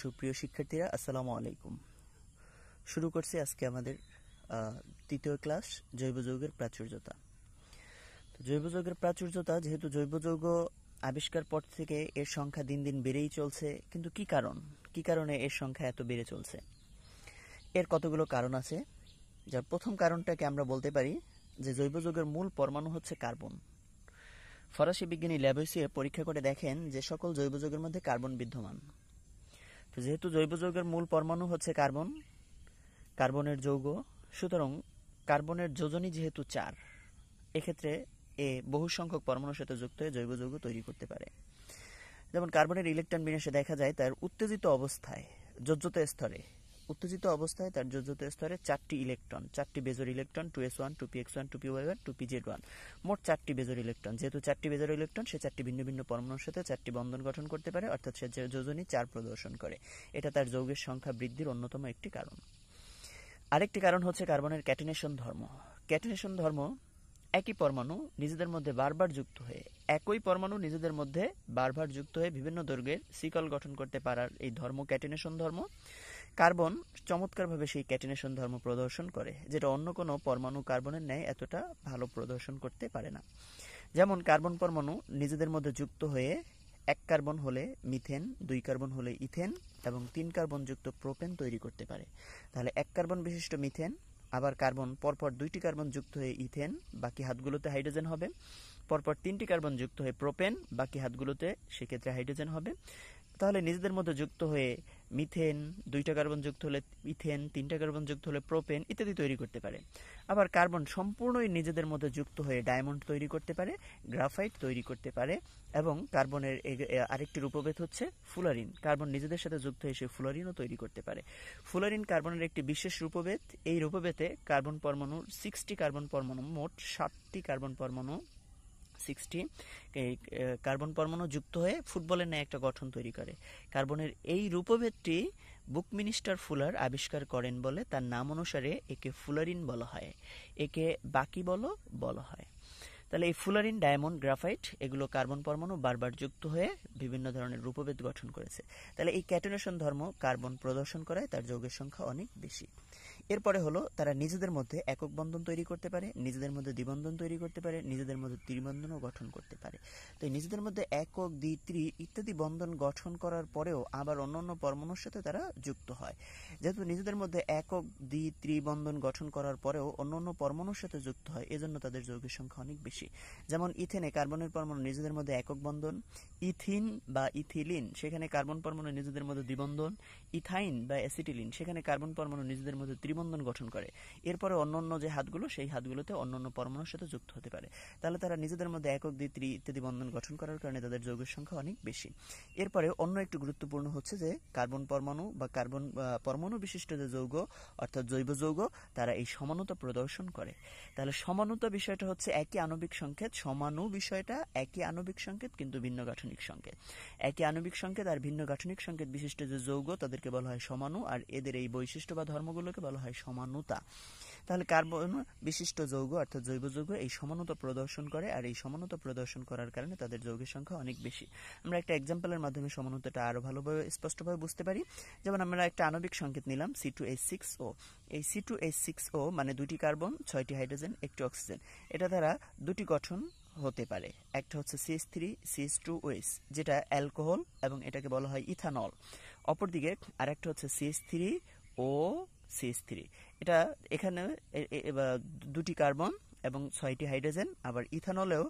সুপ্রিয় শিক্ষার্থীরা আসসালামু আলাইকুম শুরু করছি আজকে আমাদের তৃতীয় ক্লাস জৈব যৌগের প্রাচুর্যতা তো জৈব যৌগের প্রাচুর্যতা যেহেতু জৈব যৌগ আবিষ্কার পর থেকে এর সংখ্যা দিন দিন বেড়েই চলছে কিন্তু কি কারণ কি কারণে এর সংখ্যা এত বেড়ে চলছে এর কতগুলো কারণ আছে যার প্রথম কারণটাকে আমরা বলতে পারি যে জৈব যৌগের মূল পরমাণু হচ্ছে কার্বন ফরাসি বিজ্ঞানী ল্যাবসিয়ে পরীক্ষা করে দেখেন যে সকল জৈব যৌগের মধ্যে কার্বন বিদ্যমান যেহেতু জৈব যৌগের মূল পরমাণু হচ্ছে কার্বন কার্বনের যৌগ সুতরাং কার্বনের যোজনই যেহেতু চার এক্ষেত্রে এ বহু সংখ্যক পরমাণুর সাথে যুক্ত হয়ে জৈব যৌগ তৈরি করতে পারে যেমন কার্বনের ইলেকট্রন বিন্যাসে দেখা যায় তার উত্তেজিত অবস্থায় যোজ্যতা স্তরে উত্তেজিত অবস্থায় তার যোজ্যত স্তরে চারটি ইলেকট্রন চারটি বেজর electron two S one two P X one two P Y one two P Z one মোট চারটি বেজর ইলেকট্রন যেহেতু চারটি বেজর ইলেকট্রন সে চারটি ভিন্ন ভিন্ন পরমাণুর সাথে চারটি বন্ধন গঠন করতে পারে অর্থাৎ সে যোজনী চার প্রদর্শন করে এটা তার যৌগের সংখ্যা বৃদ্ধির অন্যতম একটি কারণ আরেকটি কারণ হচ্ছে কার্বনের ক্যাটিনেশন ধর্ম ক্যাটিনেশন ধর্ম একই পরমাণু নিজেদের মধ্যে বারবার যুক্ত হয়ে একই পরমাণু নিজেদের মধ্যে বারবার যুক্ত হয়ে বিভিন্ন দৈর্ঘ্যের সিকল গঠন করতে পারার এই ধর্ম ক্যাটিনেশন ধর্ম কার্বন চমৎকারভাবে সেই ক্যাটিনেশন ধর্ম প্রদর্শন করে যেটা অন্য কোনো পরমাণু কার্বনের ন্যায় এতটা ভালো প্রদর্শন করতে পারে না যেমন কার্বন পরমাণু নিজেদের মধ্যে যুক্ত হয়ে এক কার্বন হলে মিথেন দুই কার্বন হলে ইথেন এবং তিন কার্বন যুক্ত প্রোপেন তৈরি করতে পারে তাহলে এক কার্বন বিশিষ্ট মিথেন আবার কার্বন পরপর দুইটি কার্বন যুক্ত হয়ে ইথেন বাকি হাতগুলোতে হাইড্রোজেন হবে পরপর তিনটি কার্বন যুক্ত হয়ে প্রোপেন বাকি হাতগুলোতে সেক্ষেত্রে হাইড্রোজেন হবে তাহলে নিজেদের মধ্যে যুক্ত হয়ে মিথেন দুইটা কার্বন যুক্ত হলে ইথেন তিনটা কার্বন যুক্ত হলে প্রোপেন ইত্যাদি তৈরি করতে পারে আবার কার্বন সম্পূর্ণই নিজেদের মধ্যে যুক্ত হয়ে ডায়মন্ড তৈরি করতে পারে গ্রাফাইট তৈরি করতে পারে এবং কার্বনের আরেকটি রূপভেদ হচ্ছে ফুলারিন কার্বন নিজেদের সাথে যুক্ত হয়ে সে ফুলারিনও তৈরি করতে পারে ফুলারিন কার্বনের একটি বিশেষ রূপভেদ এই রূপভেদে কার্বন পরমাণু সিক্সটি কার্বন পরমাণু মোট ষাটটি কার্বন পরমাণু সিক্সটি কার্বন পরমাণু যুক্ত হয়ে ফুটবলের ন্যায় একটা গঠন তৈরি করে কার্বনের এই রূপভেদটি মিনিস্টার ফুলার আবিষ্কার করেন বলে তার নাম অনুসারে একে ফুলারিন বলা হয় একে বাকি বলো বলা হয় তাহলে এই ফুলারিন ডায়মন্ড গ্রাফাইট এগুলো কার্বন পরমাণু বারবার যুক্ত হয়ে বিভিন্ন ধরনের রূপভেদ গঠন করেছে তাহলে এই ক্যাটোনেশন ধর্ম কার্বন প্রদর্শন করায় তার যৌগের সংখ্যা অনেক বেশি এরপরে হলো তারা নিজেদের মধ্যে একক বন্ধন তৈরি করতে পারে নিজেদের মধ্যে দ্বিবন্ধন তৈরি করতে পারে নিজেদের মধ্যে ত্রিবন্ধনও গঠন করতে পারে তো নিজেদের মধ্যে একক দ্বি ত্রি ইত্যাদি বন্ধন গঠন করার পরেও আবার অন্য অন্য পরমাণুর সাথে তারা যুক্ত হয় যেহেতু নিজেদের মধ্যে একক দ্বি ত্রিবন্ধন গঠন করার পরেও অন্য অন্য পরমাণুর সাথে যুক্ত হয় এজন্য তাদের যৌগের সংখ্যা অনেক বেশি যেমন ইথেনে কার্বনের পরমাণু নিজেদের মধ্যে একক বন্ধন ইথিন বা ইথিলিন সেখানে কার্বন পরমাণু নিজেদের মধ্যে দ্বিবন্ধন ইথাইন বা অ্যাসিটিলিন সেখানে কার্বন পরমাণু নিজেদের মধ্যে ত্রিবন্ধন গঠন করে এরপরে অন্যান্য যে হাতগুলো সেই হাতগুলোতে অন্যান্য পরমাণুর সাথে যুক্ত হতে পারে তাহলে তারা নিজেদের মধ্যে একক দ্বি ত্রি ইত্যাদি বন্ধন গঠন করার কারণে তাদের যৌগের সংখ্যা অনেক বেশি এরপরে অন্য একটু গুরুত্বপূর্ণ হচ্ছে যে কার্বন পরমাণু বা কার্বন পরমাণু বিশিষ্ট যে যৌগ অর্থাৎ জৈব যৌগ তারা এই সমানতা প্রদর্শন করে তাহলে সমানতা বিষয়টা হচ্ছে একই আণবিক সংকেত সমানু বিষয়টা একই আণবিক সংকেত কিন্তু ভিন্ন গাঠনিক সংকেত একই আণবিক সংকেত আর ভিন্ন গাঠনিক সংকেত বিশিষ্ট যে যৌগ তাদেরকে এগুলোকে বলা হয় সমাণু আর এদের এই বৈশিষ্ট্য বা ধর্মগুলোকে বলা হয় সমানুতা তাহলে কার্বন বিশিষ্ট যৌগ অর্থাৎ জৈব যৌগ এই সমানুতা প্রদর্শন করে আর এই সমানুতা প্রদর্শন করার কারণে তাদের যৌগের সংখ্যা অনেক বেশি আমরা একটা এক্সাম্পলের মাধ্যমে সমানুতাটা আরও ভালোভাবে স্পষ্টভাবে বুঝতে পারি যেমন আমরা একটা আণবিক সংকেত নিলাম C two H six O এই C two H six O মানে দুটি কার্বন ছয়টি হাইড্রোজেন একটি অক্সিজেন এটা দ্বারা দুটি গঠন হতে পারে একটা হচ্ছে CH three CH two OH যেটা অ্যালকোহল এবং এটাকে বলা হয় ইথানল অপরদিকে আরেকটা হচ্ছে CH three O CH three এটা এখানে দুটি কার্বন এবং ছয়টি হাইড্রোজেন আবার ইথানলেও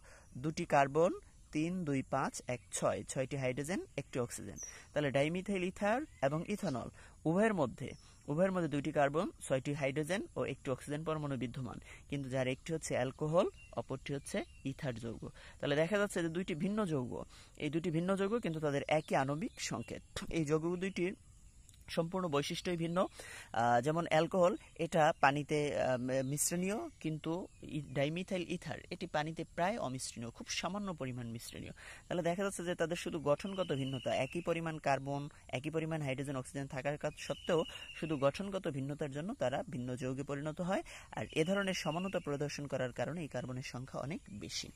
দুটি কার্বন তিন দুই পাঁচ এক ছয় ছয়টি হাইড্রোজেন একটি অক্সিজেন তাহলে ডাইমিথাইল ইথার এবং ইথানল উভয়ের মধ্যে উভয়ের মধ্যে দুইটি কার্বন ছয়টি হাইড্রোজেন ও একটি অক্সিজেন পরমাণু বিদ্যমান কিন্তু যার একটি হচ্ছে অ্যালকোহল অপরটি হচ্ছে ইথার যৌগ তাহলে দেখা যাচ্ছে যে দুইটি ভিন্ন যৌগ এই দুটি ভিন্ন যৌগ কিন্তু তাদের একই আণবিক সংকেত এই যৌগ দুইটির সম্পূর্ণ বৈশিষ্ট্যই ভিন্ন যেমন অ্যালকোহল এটা পানিতে মিশ্রণীয় কিন্তু ডাইমিথাইল ইথার এটি পানিতে প্রায় অমিশ্রণীয় খুব সামান্য পরিমাণ মিশ্রণীয় তাহলে দেখা যাচ্ছে যে তাদের শুধু গঠনগত ভিন্নতা একই পরিমাণ কার্বন একই পরিমাণ হাইড্রোজেন অক্সিজেন থাকার সত্ত্বেও শুধু গঠনগত ভিন্নতার জন্য তারা ভিন্ন যৌগে পরিণত হয় আর এ ধরনের সমানতা প্রদর্শন করার কারণে এই কার্বনের সংখ্যা অনেক বেশি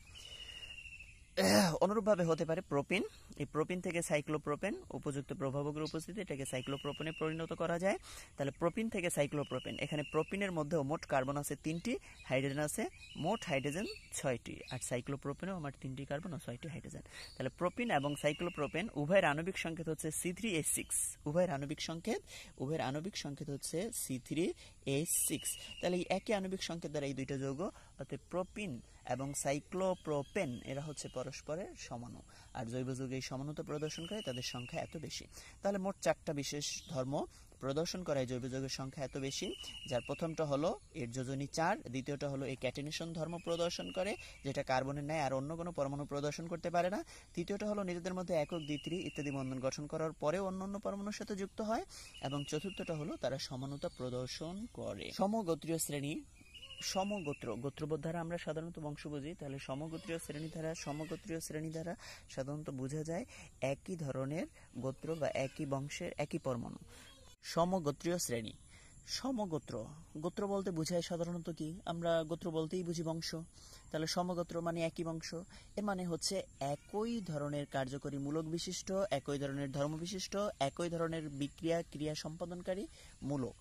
অনুরূপভাবে হতে পারে প্রোপিন এই প্রোপিন থেকে সাইক্লোপ্রোপেন উপযুক্ত প্রভাবকের উপস্থিতি এটাকে সাইক্লোপ্রোপেনে পরিণত করা যায় তাহলে প্রোপিন থেকে সাইক্লোপ্রোপেন এখানে প্রোপিনের মধ্যেও মোট কার্বন আছে তিনটি হাইড্রোজেন আছে মোট হাইড্রোজেন ছয়টি আর সাইক্লোপ্রোপেনেও আমার তিনটি কার্বন ও ছয়টি হাইড্রোজেন তাহলে প্রোপিন এবং সাইক্লোপ্রোপেন উভয়ের আণবিক সংকেত হচ্ছে সি থ্রি এ সিক্স উভয়ের আণবিক সংকেত উভয়ের আণবিক সংকেত হচ্ছে সি থ্রি তাহলে এই একই আণবিক সংকেত দ্বারা এই দুইটা যৌগ অর্থাৎ প্রোপিন এবং সাইক্লোপ্রোপেন এরা হচ্ছে পরস্পরের সমানু আর জৈব যুগে এই সমানতা প্রদর্শন করে তাদের সংখ্যা এত বেশি তাহলে মোট চারটা বিশেষ ধর্ম প্রদর্শন করায় জৈব যুগের সংখ্যা এত বেশি যার প্রথমটা হলো এর যোজনী চার দ্বিতীয়টা হলো এই ক্যাটিনেশন ধর্ম প্রদর্শন করে যেটা কার্বনের ন্যায় আর অন্য কোনো পরমাণু প্রদর্শন করতে পারে না তৃতীয়টা হলো নিজেদের মধ্যে একক দ্বিতীয় ইত্যাদি বন্ধন গঠন করার পরেও অন্য অন্য পরমাণুর সাথে যুক্ত হয় এবং চতুর্থটা হলো তারা সমানতা প্রদর্শন করে সমগোত্রীয় শ্রেণী সমগোত্র দ্বারা আমরা সাধারণত বংশ বুঝি তাহলে সমগোত্রীয় শ্রেণী দ্বারা সমগোত্রীয় শ্রেণী দ্বারা সাধারণত বোঝা যায় একই ধরনের গোত্র বা একই বংশের একই পরমাণু সমগোত্রীয় শ্রেণী সমগোত্র গোত্র বলতে বোঝায় সাধারণত কি আমরা গোত্র বলতেই বুঝি বংশ তাহলে সমগোত্র মানে একই বংশ এর মানে হচ্ছে একই ধরনের কার্যকরী মূলক বিশিষ্ট একই ধরনের ধর্ম বিশিষ্ট একই ধরনের বিক্রিয়া ক্রিয়া সম্পাদনকারী মূলক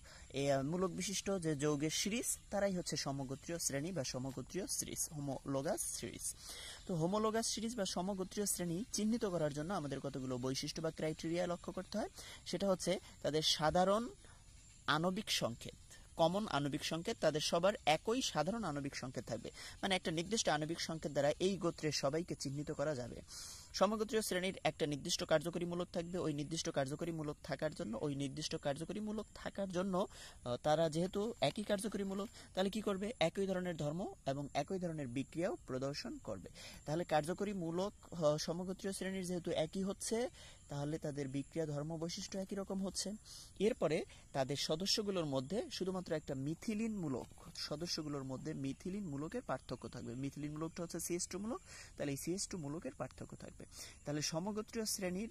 মূলক বিশিষ্ট যে যৌগের সিরিজ তারাই হচ্ছে সমগোত্রীয় শ্রেণী বা সমগোত্রীয় সিরিজ হোমোলোগাস সিরিজ তো হোমোলোগাস সিরিজ বা সমগোত্রীয় শ্রেণী চিহ্নিত করার জন্য আমাদের কতগুলো বৈশিষ্ট্য বা ক্রাইটেরিয়া লক্ষ্য করতে হয় সেটা হচ্ছে তাদের সাধারণ আণবিক সংকেত কমন আণবিক সংকেত তাদের সবার একই সাধারণ আণবিক সংকেত থাকবে মানে একটা নির্দিষ্ট আণবিক সংকেত দ্বারা এই গোত্রের সবাইকে চিহ্নিত করা যাবে সমগোত্রীয় শ্রেণীর একটা নির্দিষ্ট কার্যকরী মূলক থাকবে ওই নির্দিষ্ট কার্যকরী মূলক থাকার জন্য ওই নির্দিষ্ট কার্যকরী মূলক থাকার জন্য তারা যেহেতু একই কার্যকরী মূলক তাহলে কি করবে একই ধরনের ধর্ম এবং একই ধরনের বিক্রিয়াও প্রদর্শন করবে তাহলে কার্যকরী মূলক সমগোত্রীয় শ্রেণীর যেহেতু একই হচ্ছে তাহলে তাদের বিক্রিয়া ধর্ম বৈশিষ্ট্য একই রকম হচ্ছে এরপরে তাদের সদস্যগুলোর মধ্যে শুধুমাত্র একটা মিথিলিন মূলক সদস্যগুলোর মধ্যে মিথিলিন মূলকের পার্থক্য থাকবে মিথিলিন মূলকটা হচ্ছে সিএস টু মূলক তাহলে এই সিএস টু মূলকের পার্থক্য থাকবে তাহলে সমগোত্রীয় শ্রেণীর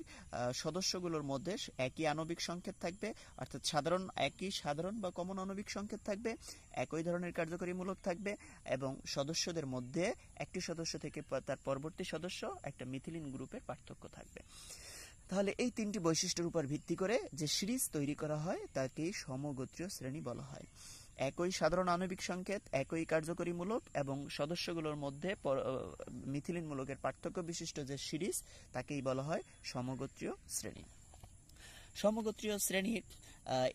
সদস্যগুলোর মধ্যে একই আণবিক সংকেত থাকবে অর্থাৎ সাধারণ একই সাধারণ বা কমন আণবিক সংকেত থাকবে একই ধরনের কার্যকরী মূলক থাকবে এবং সদস্যদের মধ্যে একটি সদস্য থেকে তার পরবর্তী সদস্য একটা মিথিলিন গ্রুপের পার্থক্য থাকবে তাহলে এই তিনটি বৈশিষ্ট্যের উপর ভিত্তি করে যে সিরিজ তৈরি করা হয় তাকে সমগোত্রীয় শ্রেণী বলা হয় একই সাধারণ আণবিক সংকেত একই কার্যকরী মূলক এবং সদস্যগুলোর মধ্যে মিথিলিন মূলকের পার্থক্য বিশিষ্ট যে সিরিজ তাকেই বলা হয় সমগোত্রীয় শ্রেণী সমগোত্রীয় শ্রেণীর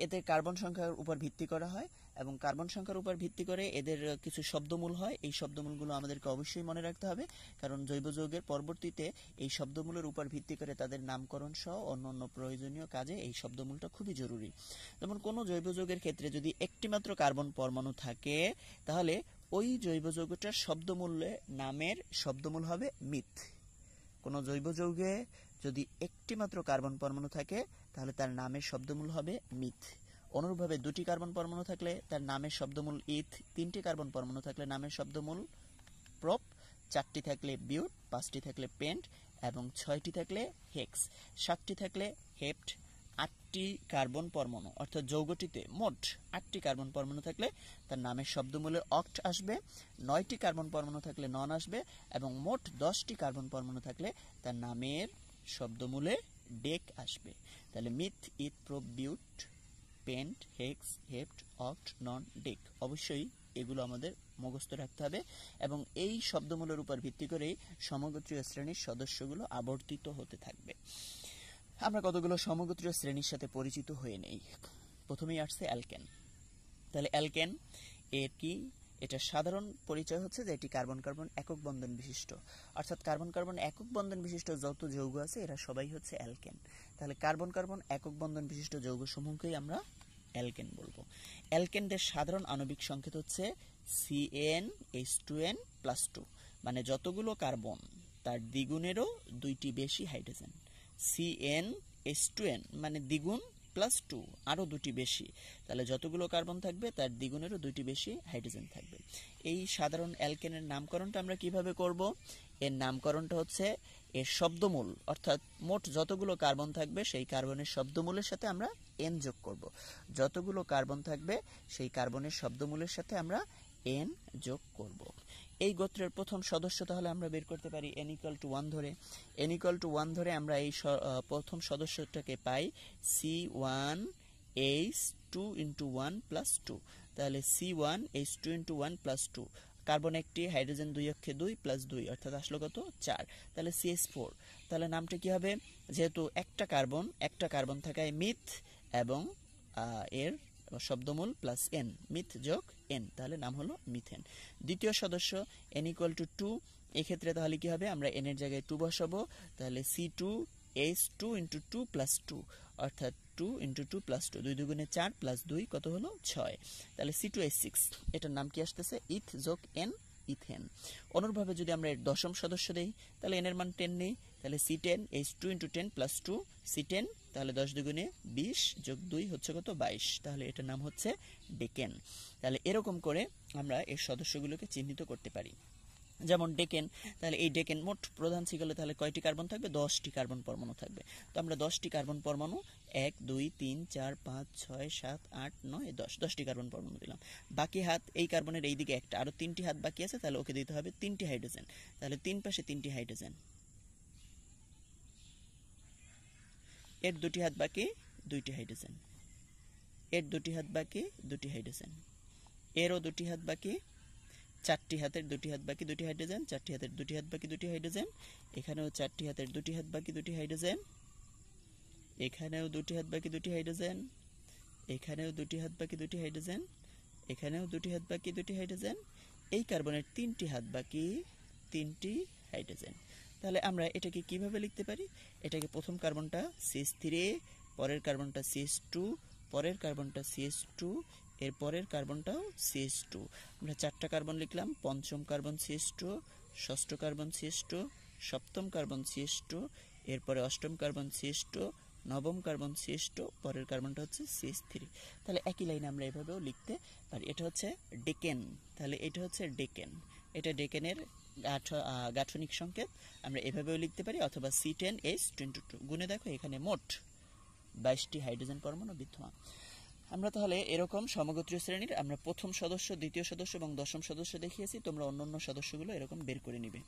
এতে কার্বন সংখ্যার উপর ভিত্তি করা হয় এবং কার্বন সংখ্যার উপর ভিত্তি করে এদের কিছু শব্দমূল হয় এই শব্দমূলগুলো আমাদেরকে অবশ্যই মনে রাখতে হবে কারণ জৈব যৌগের পরবর্তীতে এই শব্দমূলের উপর ভিত্তি করে তাদের নামকরণ সহ অন্য অন্য প্রয়োজনীয় কাজে এই শব্দমূলটা খুবই জরুরি যেমন কোনো জৈব যৌগের ক্ষেত্রে যদি একটিমাত্র কার্বন পরমাণু থাকে তাহলে ওই জৈব যৌগটার শব্দমূল্যে নামের শব্দমূল হবে মিথ কোনো জৈব যৌগে যদি একটিমাত্র কার্বন পরমাণু থাকে তাহলে তার নামের শব্দমূল হবে মিথ অনুরূপভাবে দুটি কার্বন পরমাণু থাকলে তার নামের শব্দমূল ইথ তিনটি কার্বন পরমাণু থাকলে নামের শব্দমূল প্রপ চারটি থাকলে বিউট পাঁচটি থাকলে পেন্ট এবং ছয়টি থাকলে হেক্স সাতটি থাকলে হেপ্ট আটটি কার্বন পরমাণু অর্থাৎ যৌগটিতে মোট আটটি কার্বন পরমাণু থাকলে তার নামের শব্দমূলে অক্ট আসবে নয়টি কার্বন পরমাণু থাকলে নন আসবে এবং মোট দশটি কার্বন পরমাণু থাকলে তার নামের শব্দমূলে ডেক আসবে তাহলে meth eth but pent hex hept oct non day অবশ্যই এগুলো আমাদের মুখস্থ রাখতে হবে এবং এই শব্দমূলের উপর ভিত্তি করেই সমগোত্রীয় শ্রেণীর সদস্যগুলো আবর্তিত হতে থাকবে আমরা কতগুলো সমগোত্রীয় শ্রেণীর সাথে পরিচিত হয়ে নেই প্রথমেই আসছে অ্যালকেন তাহলে অ্যালকেন এর কি এটা সাধারণ পরিচয় হচ্ছে যে এটি কার্বন কার্বন একক বন্ধন বিশিষ্ট অর্থাৎ কার্বন কার্বন একক বন্ধন বিশিষ্ট যত যৌগ আছে এরা সবাই হচ্ছে অ্যালকেন তাহলে কার্বন কার্বন একক বন্ধন বিশিষ্ট যৌগ সমূহকেই আমরা অ্যালকেন বলবো অ্যালকেনদের সাধারণ আণবিক সংকেত হচ্ছে CN H two N plus two মানে যতগুলো কার্বন তার দ্বিগুণেরও দুইটি বেশি hydrogen CN H two N মানে দ্বিগুণ প্লাস টু আরও দুটি বেশি তাহলে যতগুলো কার্বন থাকবে তার দ্বিগুণেরও দুটি বেশি হাইড্রোজেন থাকবে এই সাধারণ অ্যালকেনের নামকরণটা আমরা কিভাবে করব এর নামকরণটা হচ্ছে এর শব্দমূল অর্থাৎ মোট যতগুলো কার্বন থাকবে সেই কার্বনের শব্দমূলের সাথে আমরা এন যোগ করব যতগুলো কার্বন থাকবে সেই কার্বনের শব্দমূলের সাথে আমরা এন যোগ করব এই গোত্রের প্রথম সদস্য তাহলে আমরা বের করতে পারি এন ইকাল টু ওয়ান ধরে এন ইকাল টু ওয়ান ধরে আমরা এই প্রথম সদস্যটাকে পাই C one H two into one plus two তাহলে C one H two into one plus two carbon একটি হাইড্রোজেন দুই অক্ষে দুই প্লাস দুই অর্থাৎ আসলো কত চার তাহলে সিএস ফোর তাহলে নামটা কি হবে যেহেতু একটা কার্বন একটা কার্বন থাকায় মিথ এবং এর শব্দমূল প্লাস এন মিথ যোগ এন তাহলে নাম হলো মিথেন দ্বিতীয় সদস্য এন ইকুয়াল টু টু এক্ষেত্রে তাহলে কি হবে আমরা এন এর জায়গায় টু বসাবো তাহলে C two H two into two plus two অর্থাৎ two into two plus two দুই দুগুণে চার প্লাস দুই কত হলো ছয় তাহলে সি টু এইচ সিক্স এটার নাম কি আসতেছে ইথ যোগ এন ইথেন অনুরূপভাবে যদি আমরা এর দশম সদস্য দেই তাহলে এনের মান টেন নেই তাহলে C ten H two into ten plus two C ten তাহলে দশ দুগুণে বিশ যোগ দুই হচ্ছে কত বাইশ তাহলে এটার নাম হচ্ছে ডেকেন তাহলে এরকম করে আমরা এর সদস্যগুলোকে চিহ্নিত করতে পারি যেমন ডেকেন তাহলে এই ডেকেন মোট প্রধান সিকলে তাহলে কয়টি কার্বন থাকবে দশটি কার্বন পরমাণু থাকবে তো আমরা দশটি কার্বন পরমাণু এক দুই তিন চার পাঁচ ছয় সাত আট নয় দশ দশটি কার্বন পরমাণু দিলাম বাকি হাত এই কার্বনের এই দিকে একটা আরও তিনটি হাত বাকি আছে তাহলে ওকে দিতে হবে তিনটি হাইড্রোজেন তাহলে তিন পাশে তিনটি হাইড্রোজেন এর দুটি হাত বাকি দুইটি হাইড্রোজেন এর দুটি হাত বাকি দুটি হাইড্রোজেন এরও দুটি হাত বাকি চারটি হাতের দুটি হাত বাকি দুটি হাইড্রোজেন চারটি হাতের দুটি হাত বাকি দুটি হাইড্রোজেন এখানেও চারটি হাতের দুটি হাত বাকি দুটি হাইড্রোজেন এখানেও দুটি হাত বাকি দুটি হাইড্রোজেন এখানেও দুটি হাত বাকি দুটি হাইড্রোজেন এখানেও দুটি হাত বাকি দুটি হাইড্রোজেন এই কার্বনের তিনটি হাত বাকি তিনটি হাইড্রোজেন তাহলে আমরা এটাকে কিভাবে লিখতে পারি এটাকে প্রথম কার্বনটা সিএস থ্রি পরের কার্বনটা সিএস টু পরের কার্বনটা সিএস টু এরপরের কার্বনটাও সিএস টু আমরা চারটা কার্বন লিখলাম পঞ্চম কার্বন সিএস টু ষষ্ঠ কার্বন সিএস টু সপ্তম কার্বন সিএস টু এরপরে অষ্টম কার্বন সিএস টু নবম কার্বন সিএস টু পরের কার্বনটা হচ্ছে সিএস থ্রি তাহলে একই লাইনে আমরা এভাবেও লিখতে পারি এটা হচ্ছে ডেকেন তাহলে এটা হচ্ছে ডেকেন এটা ডেকেনের গাঠনিক সংকেত আমরা এভাবেও লিখতে পারি অথবা C ten H twenty two গুনে দেখো এখানে মোট বাইশটি হাইড্রোজেন পরমাণু বিদ্যমান আমরা তাহলে এরকম সমগোত্রীয় শ্রেণীর আমরা প্রথম সদস্য দ্বিতীয় সদস্য এবং দশম সদস্য দেখিয়েছি তোমরা অন্য অন্য সদস্যগুলো এরকম বের করে নিবে